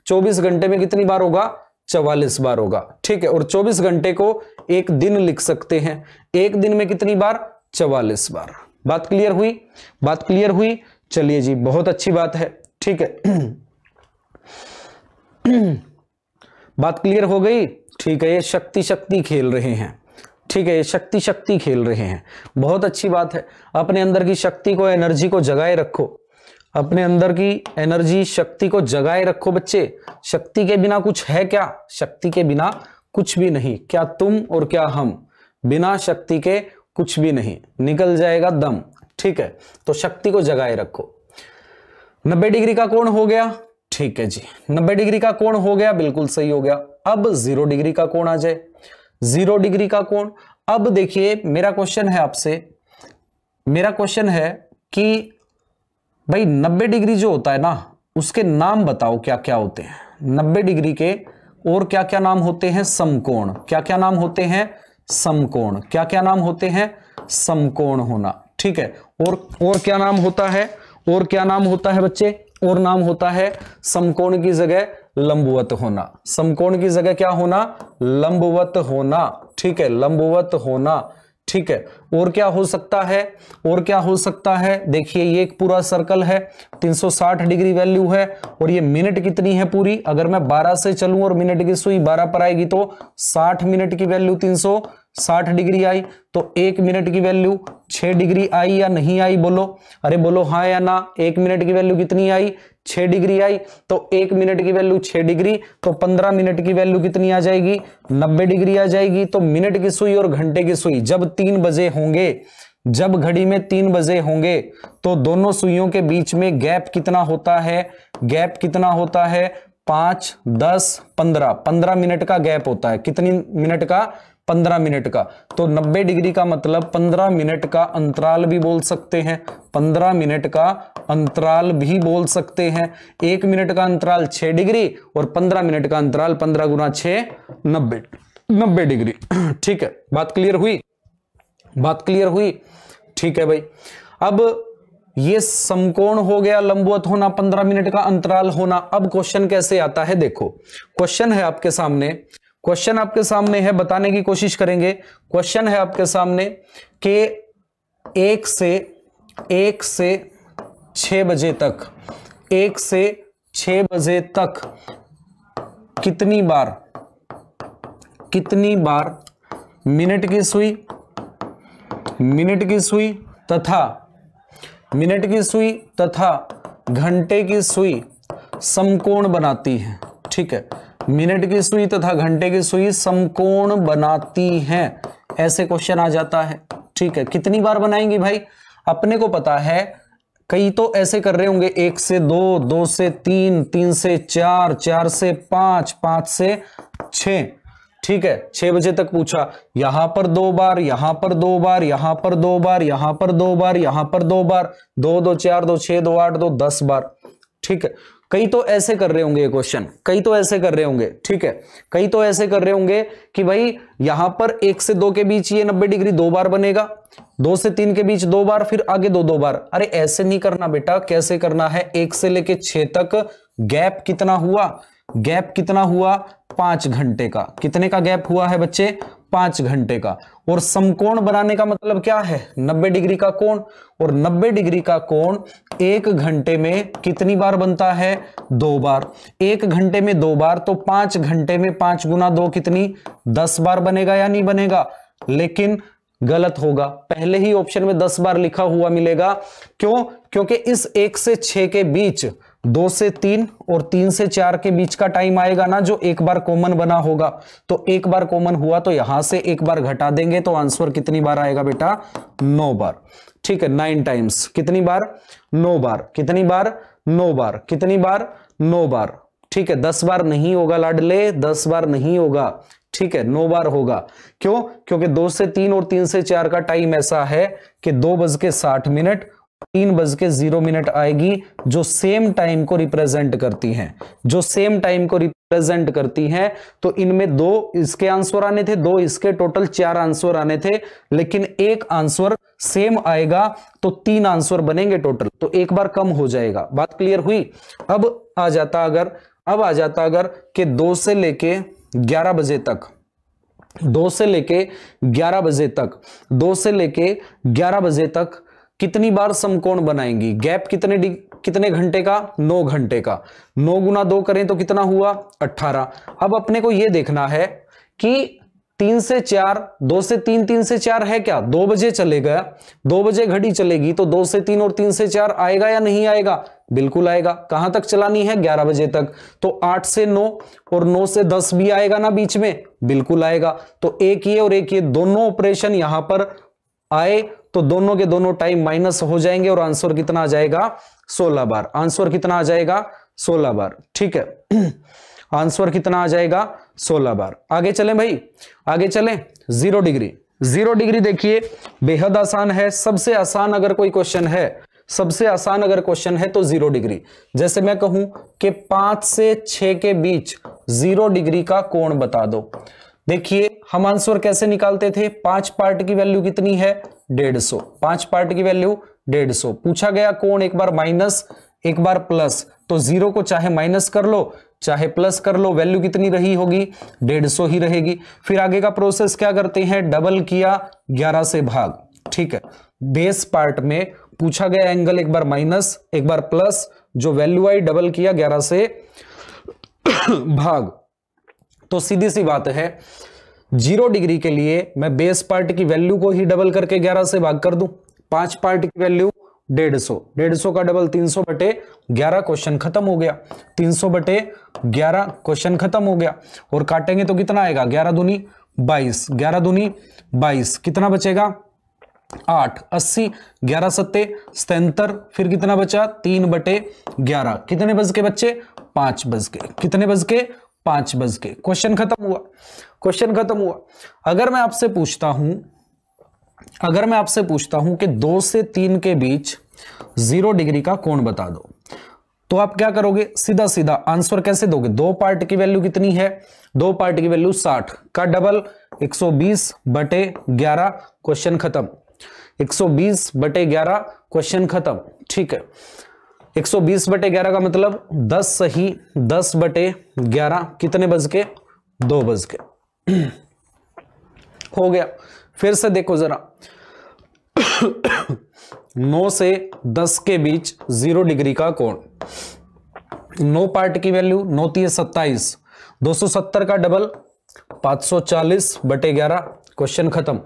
चौबीस घंटे में कितनी बार होगा चवालीस बार होगा ठीक है और चौबीस घंटे को एक दिन लिख सकते हैं एक दिन में कितनी बार चवालीस बार बात क्लियर हुई बात क्लियर हुई चलिए जी बहुत अच्छी बात है ठीक है बात क्लियर हो गई ठीक है ये शक्ति शक्ति खेल रहे हैं ठीक है शक्ति शक्ति खेल रहे हैं बहुत अच्छी बात है अपने अंदर की शक्ति को एनर्जी को जगाए रखो अपने अंदर की एनर्जी शक्ति को जगाए रखो बच्चे शक्ति के बिना कुछ है क्या शक्ति के बिना कुछ भी नहीं क्या तुम और क्या हम बिना शक्ति के कुछ भी नहीं निकल जाएगा दम ठीक है तो शक्ति को जगाए रखो नब्बे डिग्री का कोण हो गया ठीक है जी नब्बे डिग्री का कोण हो गया बिल्कुल सही हो गया अब जीरो डिग्री का कोण आ जाए जीरो डिग्री का कोण अब देखिए मेरा क्वेश्चन है आपसे मेरा क्वेश्चन है कि भाई 90 डिग्री जो होता है ना उसके नाम बताओ क्या क्या होते हैं 90 डिग्री के और क्या क्या नाम होते हैं समकोण क्या क्या नाम होते हैं समकोण क्या क्या नाम होते हैं समकोण होना ठीक है और और क्या नाम होता है और क्या नाम होता है बच्चे और नाम होता है समकोण की जगह लंबवत होना समकोण की जगह क्या होना लंबवत होना ठीक है लंबवत होना ठीक है और क्या हो सकता है और क्या हो सकता है देखिए ये एक पूरा सर्कल है 360 डिग्री वैल्यू है और ये मिनट कितनी है पूरी अगर मैं 12 से चलूं और मिनट की सुई 12 पर आएगी तो 60 मिनट की वैल्यू साठ डिग्री आई तो एक मिनट की वैल्यू छह डिग्री आई या नहीं आई बोलो अरे बोलो हाँ या ना एक मिनट की वैल्यू कितनी आई छह डिग्री आई तो एक मिनट की वैल्यू छह डिग्री तो पंद्रह मिनट की वैल्यू कितनी आ जाएगी नब्बे डिग्री आ जाएगी तो मिनट की सुई और घंटे की सुई जब तीन बजे होंगे जब घड़ी में तीन बजे होंगे तो दोनों सुइयों के बीच में गैप कितना होता है गैप कितना होता है पांच दस पंद्रह पंद्रह मिनट का गैप होता है कितनी मिनट का 15 मिनट का तो 90 डिग्री का मतलब 15 मिनट का अंतराल भी बोल सकते हैं 15 मिनट का अंतराल भी बोल सकते हैं एक मिनट का अंतराल 6 डिग्री और 15 मिनट का अंतराल 15 गुना छ नब्बे नब्बे डिग्री ठीक है बात क्लियर हुई बात क्लियर हुई ठीक है भाई अब ये समकोण हो गया लंबवत होना पंद्रह मिनट का अंतराल होना अब क्वेश्चन कैसे आता है देखो क्वेश्चन है आपके सामने क्वेश्चन आपके सामने है बताने की कोशिश करेंगे क्वेश्चन है आपके सामने कि एक से एक से छ बजे तक एक से छ बजे तक कितनी बार कितनी बार मिनट की सुई मिनट की सुई तथा मिनट की सुई तथा घंटे की सुई समकोण बनाती है ठीक है मिनट की सुई तथा घंटे की सुई समकोण बनाती है ऐसे क्वेश्चन आ जाता है ठीक है कितनी बार बनाएंगी भाई अपने को पता है कई तो ऐसे कर रहे होंगे एक से दो दो से तीन तीन से चार चार से पांच पांच से छ ठीक है छह बजे तक पूछा यहां पर दो बार यहां पर दो बार यहां पर दो बार यहां पर दो बार यहां पर दो बार दो दो चार दो छह दो आठ दो दस बार ठीक है कई तो ऐसे कर रहे होंगे ये क्वेश्चन कई तो ऐसे कर रहे होंगे ठीक है कई तो ऐसे कर रहे होंगे कि भाई यहां पर एक से दो के बीच ये नब्बे डिग्री दो बार बनेगा दो से तीन के बीच दो बार फिर आगे दो दो बार अरे ऐसे नहीं करना बेटा कैसे करना है एक से लेके छह तक गैप कितना हुआ गैप कितना हुआ पांच घंटे का कितने का गैप हुआ है बच्चे पांच घंटे का और समकोण बनाने का मतलब क्या है 90 डिग्री का कोण और 90 डिग्री का कोण एक घंटे में कितनी बार बनता है दो बार एक घंटे में दो बार तो पांच घंटे में पांच गुना दो कितनी दस बार बनेगा या नहीं बनेगा लेकिन गलत होगा पहले ही ऑप्शन में दस बार लिखा हुआ मिलेगा क्यों क्योंकि इस एक से छ के बीच दो से तीन और तीन से चार के बीच का टाइम आएगा ना जो एक बार कॉमन बना होगा तो एक बार कॉमन हुआ तो यहां से एक बार घटा देंगे तो आंसर कितनी बार आएगा बेटा नौ बार ठीक है नाइन टाइम्स कितनी बार नौ बार कितनी बार नौ बार कितनी बार नौ बार ठीक है दस बार नहीं होगा लाडले दस बार नहीं होगा ठीक है नौ बार होगा क्यों क्योंकि दो से तीन और तीन से चार का टाइम ऐसा है कि दो बज के साठ मिनट तीन बज के जीरो मिनट आएगी जो सेम टाइम को रिप्रेजेंट करती हैं जो सेम टाइम को रिप्रेजेंट करती हैं तो इनमें दो इसके आंसर आने थे दो इसके टोटल चार आंसर आने थे लेकिन एक आंसर सेम आएगा तो तीन आंसर बनेंगे टोटल तो एक बार कम हो जाएगा बात क्लियर हुई अब आ जाता अगर अब आ जाता अगर कि दो से लेके ग्यारह बजे तक दो से लेके ग्यारह बजे तक दो से लेके ग्यारह बजे तक कितनी बार समकोण बनाएंगी गैप कितने कितने घंटे का नौ घंटे का नौ गुना दो करें तो कितना हुआ अट्ठारह अब अपने को यह देखना है कि तीन से चार दो से तीन तीन से चार है क्या दो बजे चलेगा दो बजे घड़ी चलेगी तो दो से तीन और तीन से चार आएगा या नहीं आएगा बिल्कुल आएगा कहां तक चलानी है ग्यारह बजे तक तो आठ से नौ और नौ से दस भी आएगा ना बीच में बिल्कुल आएगा तो एक ये और एक ये दोनों ऑपरेशन यहां पर आए तो दोनों के दोनों टाइम माइनस हो जाएंगे और आंसर कितना आ जाएगा सोलह बार आंसर कितना आ जाएगा सोलह बार ठीक है आंसर कितना आ जाएगा सोलह बार आगे चले भाई आगे चले जीरो डिग्री जीरो डिग्री देखिए बेहद आसान है सबसे आसान अगर कोई क्वेश्चन है सबसे आसान अगर क्वेश्चन है तो जीरो डिग्री जैसे मैं कहूं कि पांच से छह के बीच जीरो डिग्री का कोण बता दो देखिए हम आंसर कैसे निकालते थे पांच पार्ट की वैल्यू कितनी है डेढ़ सौ पांच पार्ट की वैल्यू डेढ़ सौ पूछा गया कौन एक बार माइनस एक बार प्लस तो जीरो को चाहे माइनस कर लो चाहे प्लस कर लो वैल्यू कितनी रही होगी डेढ़ सौ ही रहेगी फिर आगे का प्रोसेस क्या करते हैं डबल किया ग्यारह से भाग ठीक है बेस पार्ट में पूछा गया एंगल एक बार माइनस एक बार प्लस जो वैल्यू आई डबल किया ग्यारह से भाग तो सीधी सी बात है जीरो डिग्री के लिए मैं बेस पार्ट की वैल्यू को ही डबल करके ग्यारह से भाग कर दूं पांच पार्ट की वैल्यू डेढ़ सौ डेढ़ सौ का डबल तीन सौ बटे ग्यारह क्वेश्चन खत्म हो गया तीन सौ बटे ग्यारह क्वेश्चन खत्म हो गया और काटेंगे तो कितना आएगा ग्यारह दूनी बाईस ग्यारह दूनी बाईस कितना बचेगा आठ अस्सी ग्यारह सत्ते सतर फिर कितना बचा तीन बटे ग्यारह कितने बज के बच्चे पांच बज के कितने बज के पांच बज के क्वेश्चन खत्म हुआ क्वेश्चन खत्म हुआ अगर मैं आपसे पूछता हूं अगर मैं आपसे पूछता हूं कि दो से तीन के बीच जीरो डिग्री का कोण बता दो तो आप क्या करोगे सीधा सीधा आंसर कैसे दोगे दो पार्ट की वैल्यू कितनी है दो पार्ट की वैल्यू 60 का डबल 120 बटे 11 क्वेश्चन खत्म 120 बटे 11 क्वेश्चन खत्म ठीक है 120 बटे ग्यारह का मतलब 10 सही 10 बटे ग्यारह कितने बज के दो बज के हो गया फिर से देखो जरा 9 से दस के बीच जीरो डिग्री का कोण 9 पार्ट की वैल्यू नौ तीस सत्ताईस दो सौ सत्तर का डबल 540 सौ चालीस बटे ग्यारह क्वेश्चन खत्म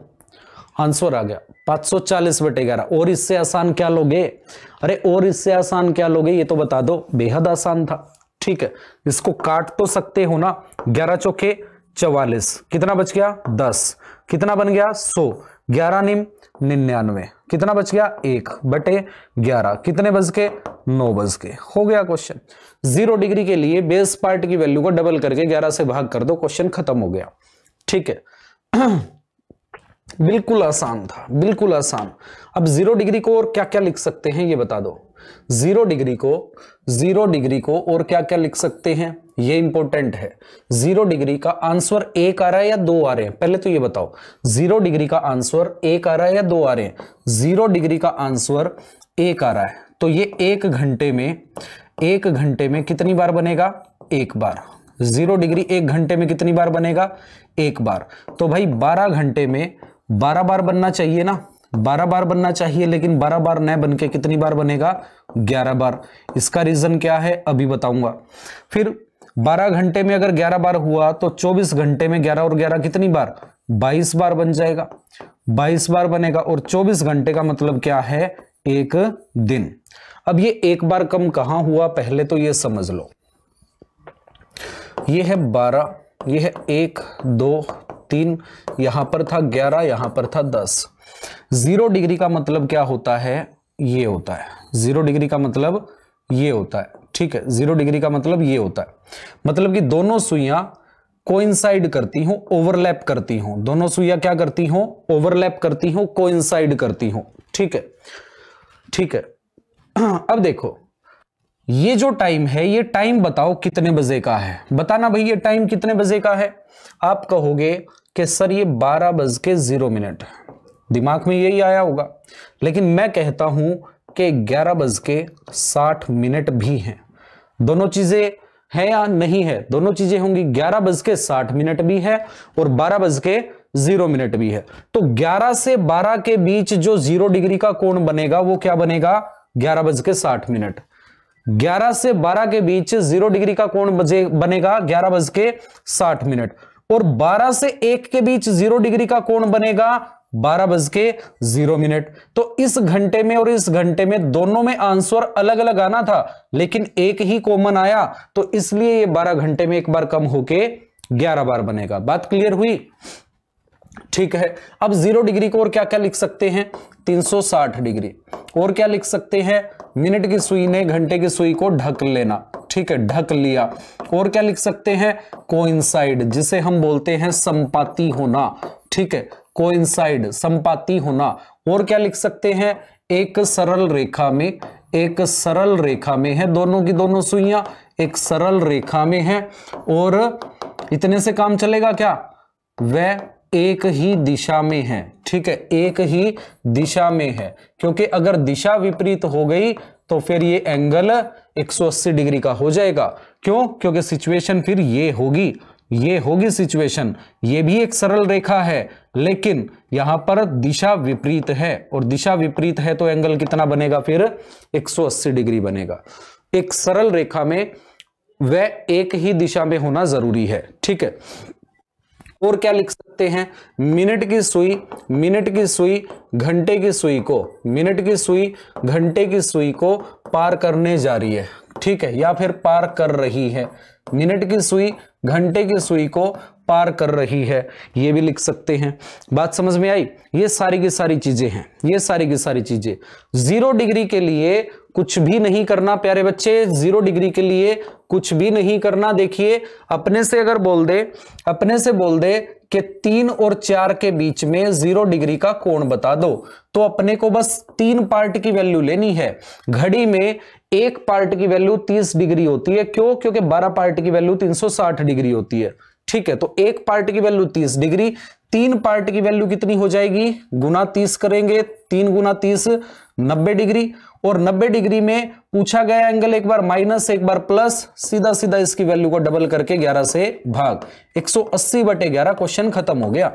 आंसर आ गया 540 बटे ग्यारह और इससे आसान क्या लोगे अरे और इससे आसान क्या लोगे ये तो बता दो बेहद आसान था ठीक है इसको काट तो सकते हो ना ग्यारह चौके चवालीस कितना बच गया दस कितना बन गया सो ग्यारह निम निन्यानवे कितना बच गया एक बटे ग्यारह कितने बज के नौ बज के हो गया क्वेश्चन जीरो डिग्री के लिए बेस पार्ट की वैल्यू को डबल करके ग्यारह से भाग कर दो क्वेश्चन खत्म हो गया ठीक है बिल्कुल आसान था बिल्कुल आसान अब जीरो डिग्री को और क्या क्या लिख सकते हैं ये बता दो जीरो डिग्री को जीरो डिग्री को और क्या क्या लिख सकते हैं ये इंपॉर्टेंट है जीरो डिग्री का आंसर एक आ रहा है या दो आ रहे हैं पहले तो ये बताओ जीरो डिग्री का आंसर एक आ रहा है या दो आ रहे हैं जीरो डिग्री का आंसर एक आ रहा है तो ये एक घंटे में एक घंटे में कितनी बार बनेगा एक बार जीरो डिग्री एक घंटे में कितनी बार बनेगा एक बार तो भाई बारह घंटे में बारह बार बनना चाहिए ना बारह बार बनना चाहिए लेकिन बारह बार न बन के कितनी बार बनेगा ग्यारह बार इसका रीजन क्या है अभी बताऊंगा फिर बारह घंटे में अगर ग्यारह बार हुआ तो चौबीस घंटे में ग्यारह और ग्यारह कितनी बार बाईस बार बन जाएगा बाईस बार बनेगा और चौबीस घंटे का मतलब क्या है एक दिन अब ये एक बार कम कहां हुआ पहले तो ये समझ लो ये है बारह ये है एक दो तीन यहां पर था ग्यारह यहां पर था दस जीरो डिग्री का मतलब क्या होता है ये होता है जीरो डिग्री का मतलब ये होता है ठीक है जीरो डिग्री का मतलब ये होता है मतलब कि दोनों सुइयां कोइंसाइड करती हूं ओवरलैप करती हूं दोनों सुइया क्या करती हूं ओवरलैप करती हूं कोइंसाइड करती हूं ठीक है ठीक है अब देखो ये जो टाइम है ये टाइम बताओ कितने बजे का है बताना भाई ये टाइम कितने बजे का है आप कहोगे कि सर ये बारह बज के ज़ीरो मिनट दिमाग में यही आया होगा लेकिन मैं कहता हूं कि ग्यारह बज के साठ मिनट भी हैं दोनों चीज़ें हैं या नहीं है दोनों चीज़ें होंगी ग्यारह बज के साठ मिनट भी है और बारह बज के जीरो मिनट भी है तो ग्यारह से बारह के बीच जो जीरो डिग्री का कोण बनेगा वो क्या बनेगा ग्यारह बज के साठ मिनट 11 से 12 के बीच जीरो डिग्री का कोण बनेगा ग्यारह बज के साठ मिनट और 12 से 1 के बीच 0 डिग्री का कोण बनेगा बारह बज के जीरो मिनट तो इस घंटे में और इस घंटे में दोनों में आंसर अलग अलग आना था लेकिन एक ही कॉमन आया तो इसलिए ये बारह घंटे में एक बार कम होके ग्यारह बार बनेगा बात क्लियर हुई ठीक है अब जीरो डिग्री को और क्या क्या लिख सकते हैं 360 डिग्री और क्या लिख सकते हैं मिनट की सुई ने घंटे की सुई को ढक लेना ठीक है ढक लिया और क्या लिख सकते हैं कोइंसाइड जिसे हम बोलते हैं संपाति होना ठीक है कोइंसाइड संपाति होना और क्या लिख सकते हैं एक सरल रेखा में एक सरल रेखा में है दोनों की दोनों सुइया एक सरल रेखा में है और इतने से काम चलेगा क्या वह एक ही दिशा में है ठीक है एक ही दिशा में है क्योंकि अगर दिशा विपरीत हो गई तो फिर ये एंगल 180 डिग्री का हो जाएगा क्यों क्योंकि सिचुएशन फिर ये होगी ये होगी सिचुएशन ये भी एक सरल रेखा है लेकिन यहां पर दिशा विपरीत है और दिशा विपरीत है तो एंगल कितना बनेगा फिर 180 डिग्री बनेगा एक सरल रेखा में वह एक ही दिशा में होना जरूरी है ठीक है और क्या लिख सकते हैं मिनट की सुई मिनट की सुई घंटे की सुई को मिनट की सुई घंटे की सुई को पार करने जा रही है ठीक है या फिर पार कर रही है मिनट की सुई घंटे की सुई को पार कर रही है ये भी लिख सकते हैं बात समझ में आई ये सारी की सारी चीजें हैं ये सारी की सारी चीजें जीरो डिग्री के लिए कुछ भी नहीं करना प्यारे बच्चे जीरो डिग्री के लिए कुछ भी नहीं करना देखिए अपने से अगर बोल दे अपने से बोल दे कि तीन और चार के बीच में जीरो डिग्री का कोण बता दो तो अपने को बस तीन पार्ट की वैल्यू लेनी है घड़ी में एक पार्ट की वैल्यू तीस डिग्री होती है क्यों क्योंकि बारह पार्ट की वैल्यू तीन सौ साठ डिग्री होती है ठीक है तो एक पार्ट की वैल्यू तीस डिग्री तीन पार्ट की वैल्यू कितनी हो जाएगी गुना तीस करेंगे तीन गुना तीस नब्बे डिग्री और 90 डिग्री में पूछा गया एंगल एक बार माइनस एक बार प्लस सीधा सीधा इसकी वैल्यू को डबल करके 11 से भाग 180 बटे ग्यारह क्वेश्चन खत्म हो गया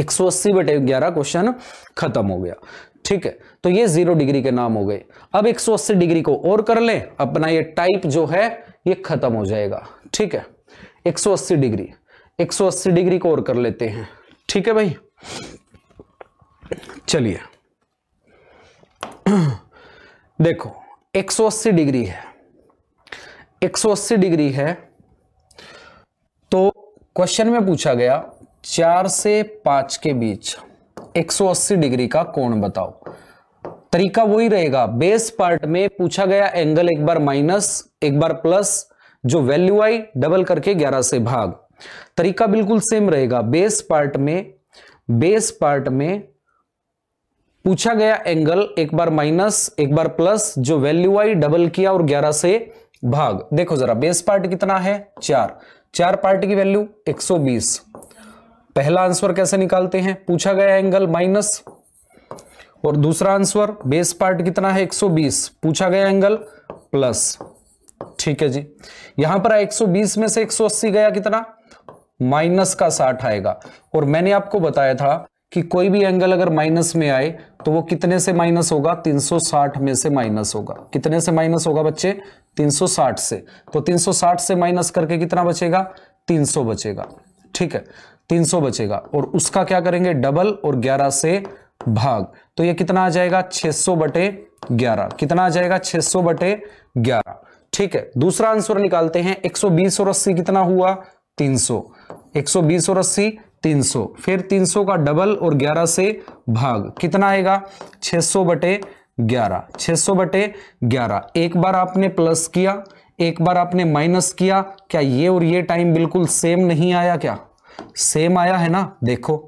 180 बटे ग्यारह क्वेश्चन खत्म हो गया ठीक है तो ये जीरो डिग्री के नाम हो गए अब 180 डिग्री को और कर ले अपना ये टाइप जो है ये खत्म हो जाएगा ठीक है 180 डिग्री 180 डिग्री को और कर लेते हैं ठीक है भाई चलिए देखो 180 डिग्री है 180 डिग्री है तो क्वेश्चन में पूछा गया चार से पांच के बीच 180 डिग्री का कोण बताओ तरीका वही रहेगा बेस पार्ट में पूछा गया एंगल एक बार माइनस एक बार प्लस जो वैल्यू आई डबल करके 11 से भाग तरीका बिल्कुल सेम रहेगा बेस पार्ट में बेस पार्ट में पूछा गया एंगल एक बार माइनस एक बार प्लस जो वैल्यू आई डबल किया और 11 से भाग देखो जरा बेस पार्ट कितना है चार चार पार्ट की वैल्यू 120 पहला आंसर कैसे निकालते हैं पूछा गया एंगल माइनस और दूसरा आंसर बेस पार्ट कितना है 120 पूछा गया एंगल प्लस ठीक है जी यहां पर 120 में से 180 गया कितना माइनस का 60 आएगा और मैंने आपको बताया था कि कोई भी एंगल अगर माइनस में आए तो वो कितने से माइनस होगा 360 में से माइनस होगा कितने से माइनस होगा बच्चे 360 से तो 360 से माइनस करके कितना बचेगा 300 बचेगा ठीक है 300 बचेगा और उसका क्या करेंगे डबल और 11 से भाग तो ये कितना आ जाएगा 600 बटे ग्यारह कितना आ जाएगा 600 बटे ग्यारह ठीक है दूसरा आंसर निकालते हैं 120 और अस्सी कितना हुआ 300 120 और अस्सी 300 फिर 300 का डबल और 11 से भाग कितना आएगा 600 बटे 11 600 बटे 11 एक बार आपने प्लस किया एक बार आपने माइनस किया क्या ये और ये टाइम बिल्कुल सेम नहीं आया क्या सेम आया है ना देखो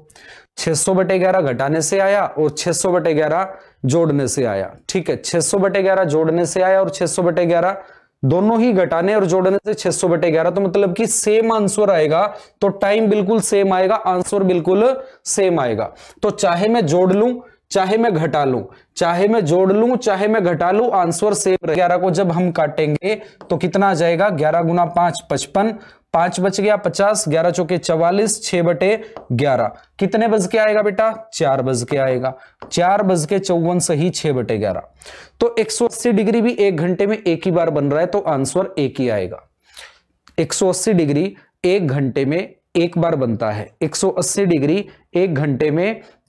600 बटे ग्यारह घटाने से आया और 600 बटे ग्यारह जोड़ने से आया ठीक है 600 बटे ग्यारह जोड़ने से आया और 600 बटे ग्यारह दोनों ही घटाने और जोड़ने से 600 सौ बटे ग्यारह तो मतलब कि सेम आंसर आएगा तो टाइम बिल्कुल सेम आएगा आंसर बिल्कुल सेम आएगा तो चाहे मैं जोड़ लू चाहे मैं घटा लू चाहे मैं जोड़ लू चाहे मैं घटा लू आंसर सेम ग्यारह को जब हम काटेंगे तो कितना आ जाएगा ग्यारह गुना पांच पचपन पांच बच गया पचास ग्यारह चौके चवालीस छह बटे ग्यारह कितने बज के आएगा बेटा चार बज के आएगा चार बज के चौवन सही छह बटे ग्यारह तो एक सौ अस्सी डिग्री भी एक घंटे में एक ही बार बन रहा है तो आंसर एक ही आएगा एक सौ अस्सी डिग्री एक घंटे में एक बार बनता है एक सौ अस्सी डिग्री एक घंटे में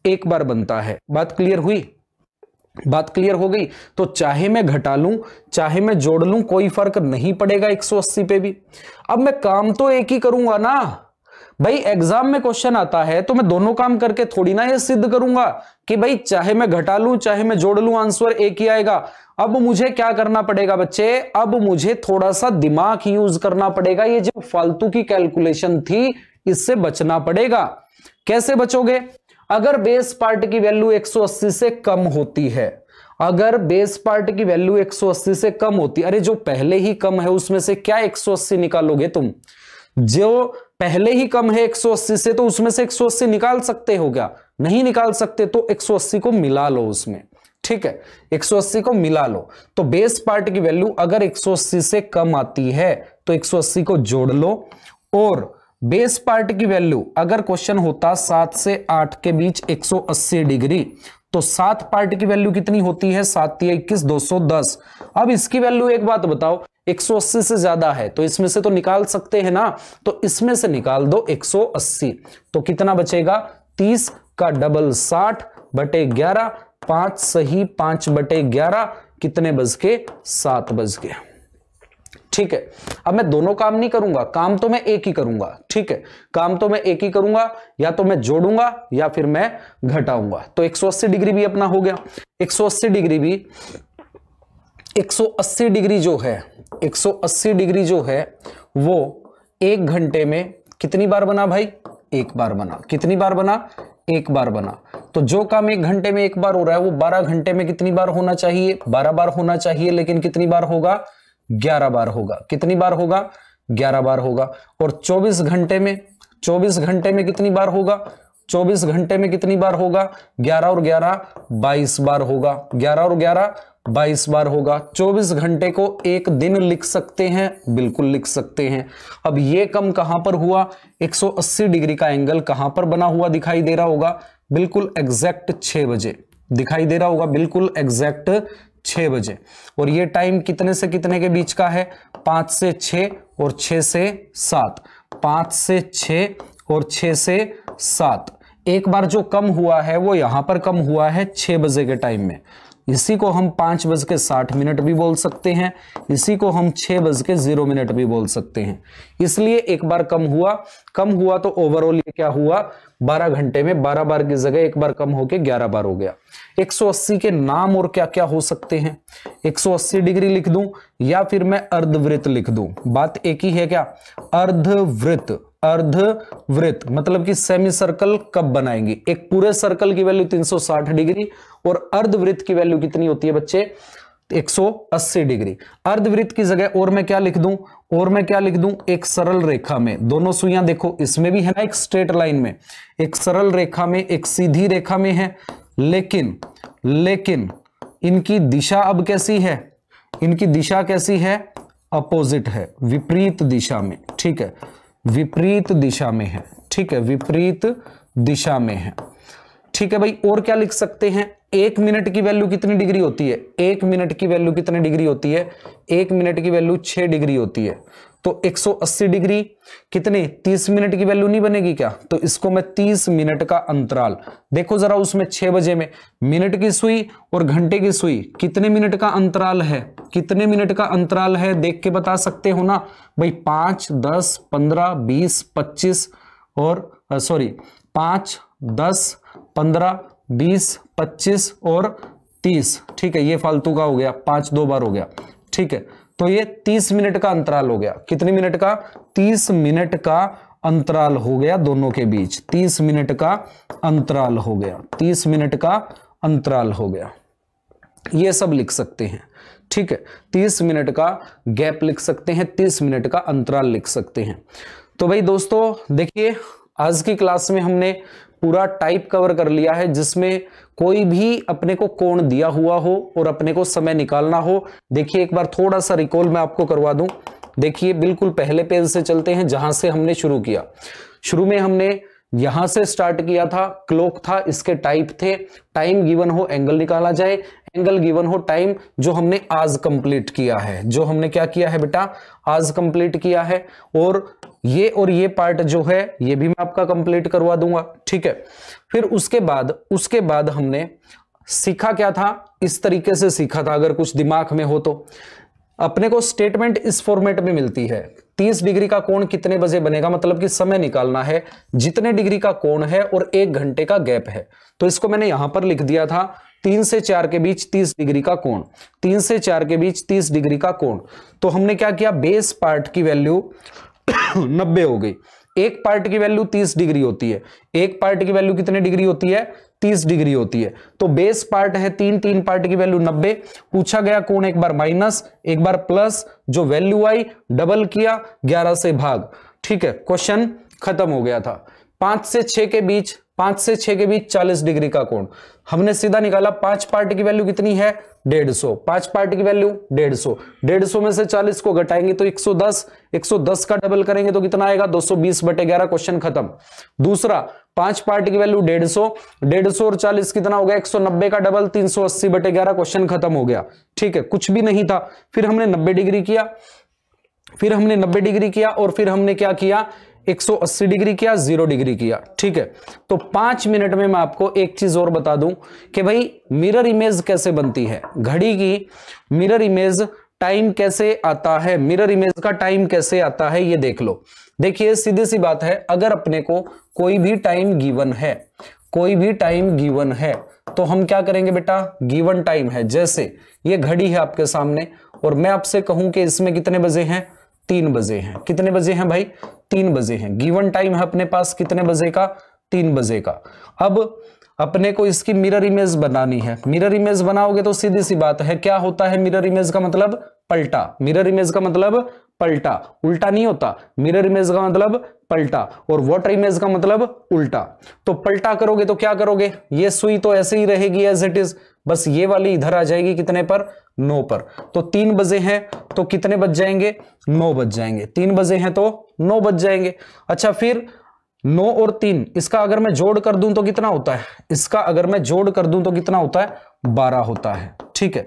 एक बार बनता है बात क्लियर हुई बात क्लियर हो गई तो चाहे मैं घटा लूं चाहे मैं जोड़ लूं कोई फर्क नहीं पड़ेगा 180 पे भी अब मैं काम तो एक ही करूंगा ना भाई एग्जाम में क्वेश्चन आता है तो मैं दोनों काम करके थोड़ी ना ये सिद्ध करूंगा कि भाई चाहे मैं घटा लूं चाहे मैं जोड़ लूं आंसर एक ही आएगा अब मुझे क्या करना पड़ेगा बच्चे अब मुझे थोड़ा सा दिमाग यूज करना पड़ेगा ये जो फालतू की कैलकुलेशन थी इससे बचना पड़ेगा कैसे बचोगे अगर बेस पार्ट की वैल्यू 180 से कम होती है अगर बेस पार्ट की वैल्यू 180 से कम होती अरे जो पहले ही कम है उसमें से क्या 180 निकालोगे तुम जो पहले ही कम है 180 से तो उसमें से 180 निकाल सकते हो क्या नहीं निकाल सकते तो 180 को मिला लो उसमें ठीक है 180 को मिला लो तो बेस पार्ट की वैल्यू अगर 180 से कम आती है तो 180 को जोड़ लो और बेस पार्ट की वैल्यू अगर क्वेश्चन होता सात से आठ के बीच 180 डिग्री तो सात पार्ट की वैल्यू कितनी होती है सात या इक्कीस दो सौ दस अब इसकी वैल्यू एक बात बताओ 180 से ज्यादा है तो इसमें से तो निकाल सकते हैं ना तो इसमें से निकाल दो 180 तो कितना बचेगा 30 का डबल 60 बटे 11 पांच सही पांच बटे 11 कितने बज के सात बज गया ठीक है अब मैं दोनों काम नहीं करूंगा काम तो मैं एक ही करूंगा ठीक है काम तो मैं एक ही करूंगा या तो मैं जोड़ूंगा या फिर मैं घटाऊंगा तो 180 डिग्री भी अपना हो गया 180 डिग्री भी 180 डिग्री जो है 180 डिग्री जो है वो एक घंटे में कितनी बार बना भाई एक बार बना कितनी बार बना एक बार बना तो जो काम एक घंटे में एक बार हो रहा है वो बारह घंटे में कितनी बार होना चाहिए बारह बार होना चाहिए लेकिन कितनी बार होगा ग्यारह बार होगा कितनी बार होगा ग्यारह बार होगा और चौबीस घंटे में चौबीस घंटे में कितनी बार होगा 24 घंटे में कितनी बार होगा 11 और 11 22 बार होगा 11 और 11 22 बार होगा 24 घंटे को एक दिन लिख सकते हैं बिल्कुल लिख सकते हैं अब ये कम कहां पर हुआ 180 डिग्री का एंगल कहां पर बना हुआ दिखाई दे रहा होगा बिल्कुल एग्जैक्ट 6 बजे दिखाई दे रहा होगा बिल्कुल एग्जैक्ट छः बजे और ये टाइम कितने से कितने के बीच का है पाँच से छः और छः से सात पाँच से छः और छः से सात एक बार जो कम हुआ है वो यहाँ पर कम हुआ है छः बजे के टाइम में इसी को हम पाँच बज के साठ मिनट भी बोल सकते हैं इसी को हम छः बज के ज़ीरो मिनट भी बोल सकते हैं इसलिए एक बार कम हुआ कम हुआ तो ओवरऑल ये क्या हुआ बारह घंटे में बारह बार की जगह एक बार कम होके ग्यारह बार हो गया 180 के नाम और क्या क्या हो सकते हैं 180 डिग्री लिख दूं या फिर मैं अर्धवृत्त लिख दूं बात एक ही है क्या अर्धवृत्त अर्धवृत्त मतलब कि सेमी सर्कल कब बनाएंगे एक पूरे सर्कल की वैल्यू 360 डिग्री और अर्धवृत्त की वैल्यू कितनी होती है बच्चे 180 डिग्री अर्धवृत्त की जगह और मैं क्या लिख दूं और मैं क्या लिख दूं एक सरल रेखा में दोनों सुइयां देखो इसमें भी है ना एक स्ट्रेट लाइन में एक सरल रेखा में एक सीधी रेखा में है लेकिन लेकिन इनकी दिशा अब कैसी है इनकी दिशा कैसी है अपोजिट है विपरीत दिशा में ठीक है विपरीत दिशा में है ठीक है विपरीत दिशा में है ठीक है भाई और क्या लिख सकते हैं एक मिनट की वैल्यू कितनी डिग्री होती है एक मिनट की वैल्यू कितनी डिग्री होती है एक मिनट की वैल्यू छह डिग्री होती है तो 180 डिग्री कितने 30 मिनट की वैल्यू नहीं बनेगी क्या तो इसको मैं 30 मिनट का अंतराल देखो जरा उसमें 6 बजे में मिनट की सुई और घंटे की सुई कितने मिनट का अंतराल है कितने मिनट का अंतराल है देख के बता सकते हो ना भाई पांच दस पंद्रह बीस पच्चीस और सॉरी पांच दस पंद्रह बीस पच्चीस और तीस ठीक है ये फालतू का हो गया पांच दो बार हो गया ठीक है तो ये तीस मिनट का अंतराल हो गया कितने मिनट का तीस मिनट का अंतराल हो गया दोनों के बीच तीस मिनट का अंतराल हो गया तीस मिनट का अंतराल हो गया ये सब लिख सकते हैं ठीक है तीस मिनट का गैप लिख सकते हैं तीस मिनट का अंतराल लिख सकते हैं तो भाई दोस्तों देखिए आज की क्लास में हमने पूरा टाइप कवर कर लिया है जिसमें कोई भी अपने को कोण दिया हुआ हो और अपने को समय निकालना हो देखिए एक बार थोड़ा सा रिकॉल मैं आपको करवा दूं देखिए बिल्कुल पहले पेज से चलते हैं जहां से हमने शुरू किया शुरू में हमने यहां से स्टार्ट किया था क्लोक था इसके टाइप थे टाइम गिवन हो एंगल निकाला जाए एंगल गिवन हो टाइम जो हमने आज कंप्लीट किया है जो हमने क्या किया है बेटा आज कंप्लीट किया है और ये और ये पार्ट जो है ये भी मैं आपका कंप्लीट करवा दूंगा ठीक है फिर उसके बाद उसके बाद हमने सीखा क्या था इस तरीके से सीखा था अगर कुछ दिमाग में हो तो अपने को स्टेटमेंट इस फॉर्मेट में मिलती है 30 डिग्री का कोण कितने बजे बनेगा मतलब कि समय निकालना है जितने डिग्री का कोण है और एक घंटे का गैप है तो इसको मैंने यहां पर लिख दिया था तीन से चार के बीच तीस डिग्री का कोण तीन से चार के बीच तीस डिग्री का कोण तो हमने क्या किया बेस पार्ट की वैल्यू नब्बे हो गई एक पार्ट की वैल्यू तीस डिग्री होती है एक पार्ट की वैल्यू कितने डिग्री होती है तीस डिग्री होती है तो बेस पार्ट है तीन तीन पार्ट की वैल्यू नब्बे पूछा गया कोण एक बार माइनस एक बार प्लस जो वैल्यू आई डबल किया ग्यारह से भाग ठीक है क्वेश्चन खत्म हो गया था पांच से छ के बीच पांच से छ के बीच चालीस डिग्री का कोण हमने सीधा निकाला पांच पार्ट की वैल्यू कितनी है डेढ़ सौ पांच पार्ट की वैल्यू डेढ़ सौ डेढ़ सौ में से चालीस को घटाएंगे तो सौ दस का डबल करेंगे तो कितना आएगा दो सौ बीस बटे ग्यारह क्वेश्चन खत्म दूसरा पांच पार्ट की वैल्यू डेढ़ सौ डेढ़ सौ और चालीस कितना हो गया एक सौ नब्बे का डबल तीन सौ अस्सी बटे ग्यारह क्वेश्चन खत्म हो गया ठीक है कुछ भी नहीं था फिर हमने नब्बे डिग्री किया फिर हमने नब्बे डिग्री किया और फिर हमने क्या किया 180 डिग्री किया जीरो डिग्री किया ठीक है तो पांच मिनट में मैं आपको एक चीज और बता दूं कि भाई मिरर इमेज कैसे बनती है घड़ी की मिरर इमेज टाइम कैसे आता है मिरर इमेज का टाइम कैसे आता है ये देख लो देखिए सीधी सी बात है अगर अपने को कोई भी टाइम गिवन है कोई भी टाइम गिवन है तो हम क्या करेंगे बेटा गिवन टाइम है जैसे ये घड़ी है आपके सामने और मैं आपसे कहूं कि इसमें कितने बजे हैं तीन बजे हैं कितने बजे हैं भाई तीन बजे हैं गिवन टाइम है अपने पास कितने बजे का तीन बजे का अब अपने को इसकी मिरर इमेज बनानी है मिरर इमेज बनाओगे तो सीधी सी बात है क्या होता है मिरर इमेज का मतलब पलटा मिरर इमेज का मतलब पलटा उल्टा नहीं होता मिरर इमेज का मतलब पलटा और वाटर इमेज का मतलब उल्टा तो पलटा करोगे तो क्या करोगे ये सुई तो ऐसे ही रहेगी एज इट इज बस ये वाली इधर आ जाएगी कितने पर नौ पर तो तीन बजे हैं तो कितने बज जाएंगे नौ बज जाएंगे तीन बजे हैं तो नौ बज जाएंगे अच्छा फिर नौ और तीन इसका अगर मैं जोड़ कर दूं तो कितना होता है इसका अगर मैं जोड़ कर दूं तो कितना होता है बारह होता है ठीक है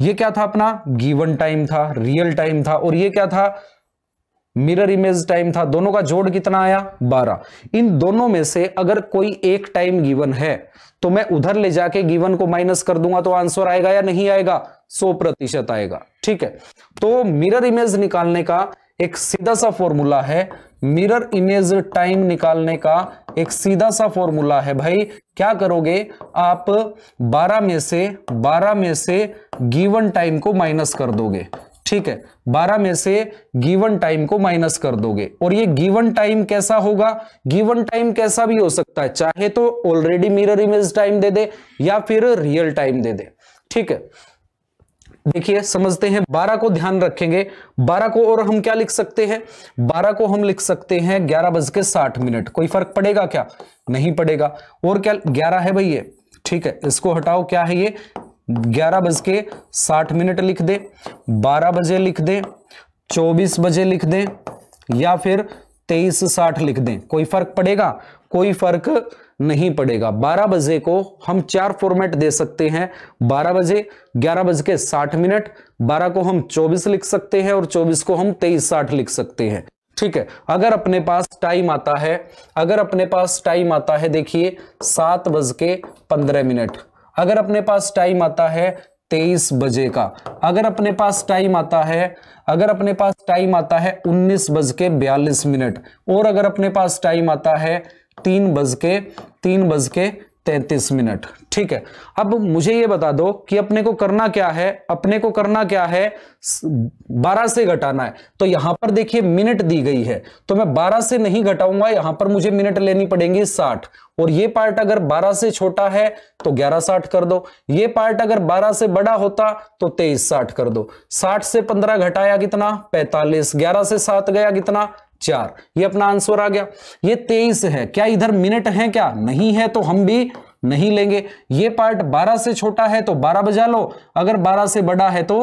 ये क्या था अपना गिवन टाइम था रियल टाइम था और ये क्या था मिरर इमेज टाइम था दोनों का जोड़ कितना आया बारह इन दोनों में से अगर कोई एक टाइम गिवन है तो मैं उधर ले जाके गिवन को माइनस कर दूंगा तो आंसर आएगा या नहीं आएगा सौ प्रतिशत आएगा ठीक है तो मिरर इमेज निकालने का एक सीधा सा फॉर्मूला है मिरर इमेज टाइम निकालने का एक सीधा सा फॉर्मूला है भाई क्या करोगे आप 12 में से 12 में से गिवन टाइम को माइनस कर दोगे ठीक है 12 में से गिवन टाइम को माइनस कर दोगे और ये गिवन टाइम कैसा होगा गिवन टाइम कैसा भी हो सकता है चाहे तो ऑलरेडी मिरर इमेज टाइम दे दे या फिर रियल टाइम दे दे ठीक है देखिए समझते हैं 12 को ध्यान रखेंगे 12 को और हम क्या लिख सकते हैं 12 को हम लिख सकते हैं ग्यारह बज के साठ मिनट कोई फर्क पड़ेगा क्या नहीं पड़ेगा और क्या ग्यारह है भैया ठीक है इसको हटाओ क्या है ये ग्यारह बज के साठ मिनट लिख दे बारह बजे लिख दे चौबीस बजे लिख दे या फिर तेईस साठ लिख दें कोई फर्क पड़ेगा कोई फर्क नहीं पड़ेगा बारह बजे को हम चार फॉर्मेट दे सकते हैं बारह बजे ग्यारह बज के साठ मिनट बारह को हम चौबीस लिख सकते हैं और चौबीस को हम तेईस साठ लिख सकते हैं ठीक है अगर अपने पास टाइम आता है अगर अपने पास टाइम आता है देखिए सात बज के पंद्रह मिनट अगर अपने पास टाइम आता है तेईस बजे का अगर अपने पास टाइम आता है अगर अपने पास टाइम आता है उन्नीस बज के बयालीस मिनट और अगर अपने पास टाइम आता है तीन बज के तीन बज के तैतीस मिनट ठीक है अब मुझे ये बता दो कि अपने को करना क्या है अपने को करना क्या है बारह से घटाना है तो यहां पर देखिए मिनट दी गई है तो मैं बारह से नहीं घटाऊंगा यहां पर मुझे मिनट लेनी पड़ेंगी साठ और ये पार्ट अगर 12 से छोटा है तो ग्यारह साठ कर दो ये पार्ट अगर 12 से बड़ा होता तो तेईस साठ कर दो 60 से 15 घटाया कितना 45 11 से 7 गया कितना चार ये अपना आंसर आ गया ये तेईस है क्या इधर मिनट है क्या नहीं है तो हम भी नहीं लेंगे ये पार्ट 12 से छोटा है तो 12 बजा लो अगर 12 से बड़ा है तो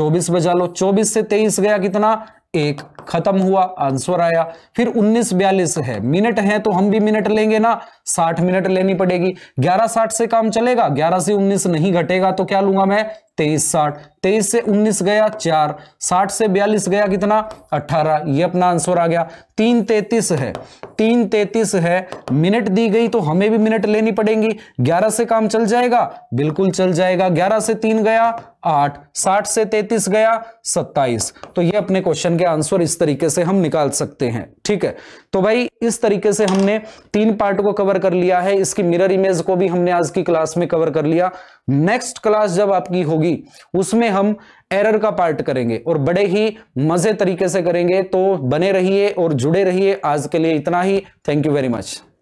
24 बजा लो 24 से 23 गया कितना एक खत्म हुआ आंसर आया फिर 1942 है मिनट है तो हम भी मिनट लेंगे ना 60 मिनट लेनी पड़ेगी ग्यारह साठ से काम चलेगा 11 से 19 नहीं घटेगा तो क्या लूंगा मैं तेईस साठ तेईस से उन्नीस गया चार साठ से बयालीस गया कितना अट्ठारह ये अपना आंसर आ गया तीन तैतीस है तीन तैतीस है मिनट दी गई तो हमें भी मिनट लेनी पड़ेगी ग्यारह से काम चल जाएगा बिल्कुल चल जाएगा ग्यारह से तीन गया आठ साठ से तैतीस गया सत्ताईस तो ये अपने क्वेश्चन के आंसर इस तरीके से हम निकाल सकते हैं ठीक है तो भाई इस तरीके से हमने तीन पार्ट को कवर कर लिया है इसकी मिरर इमेज को भी हमने आज की क्लास में कवर कर लिया नेक्स्ट क्लास जब आपकी होगी होगी उसमें हम एरर का पार्ट करेंगे और बड़े ही मजे तरीके से करेंगे तो बने रहिए और जुड़े रहिए आज के लिए इतना ही थैंक यू वेरी मच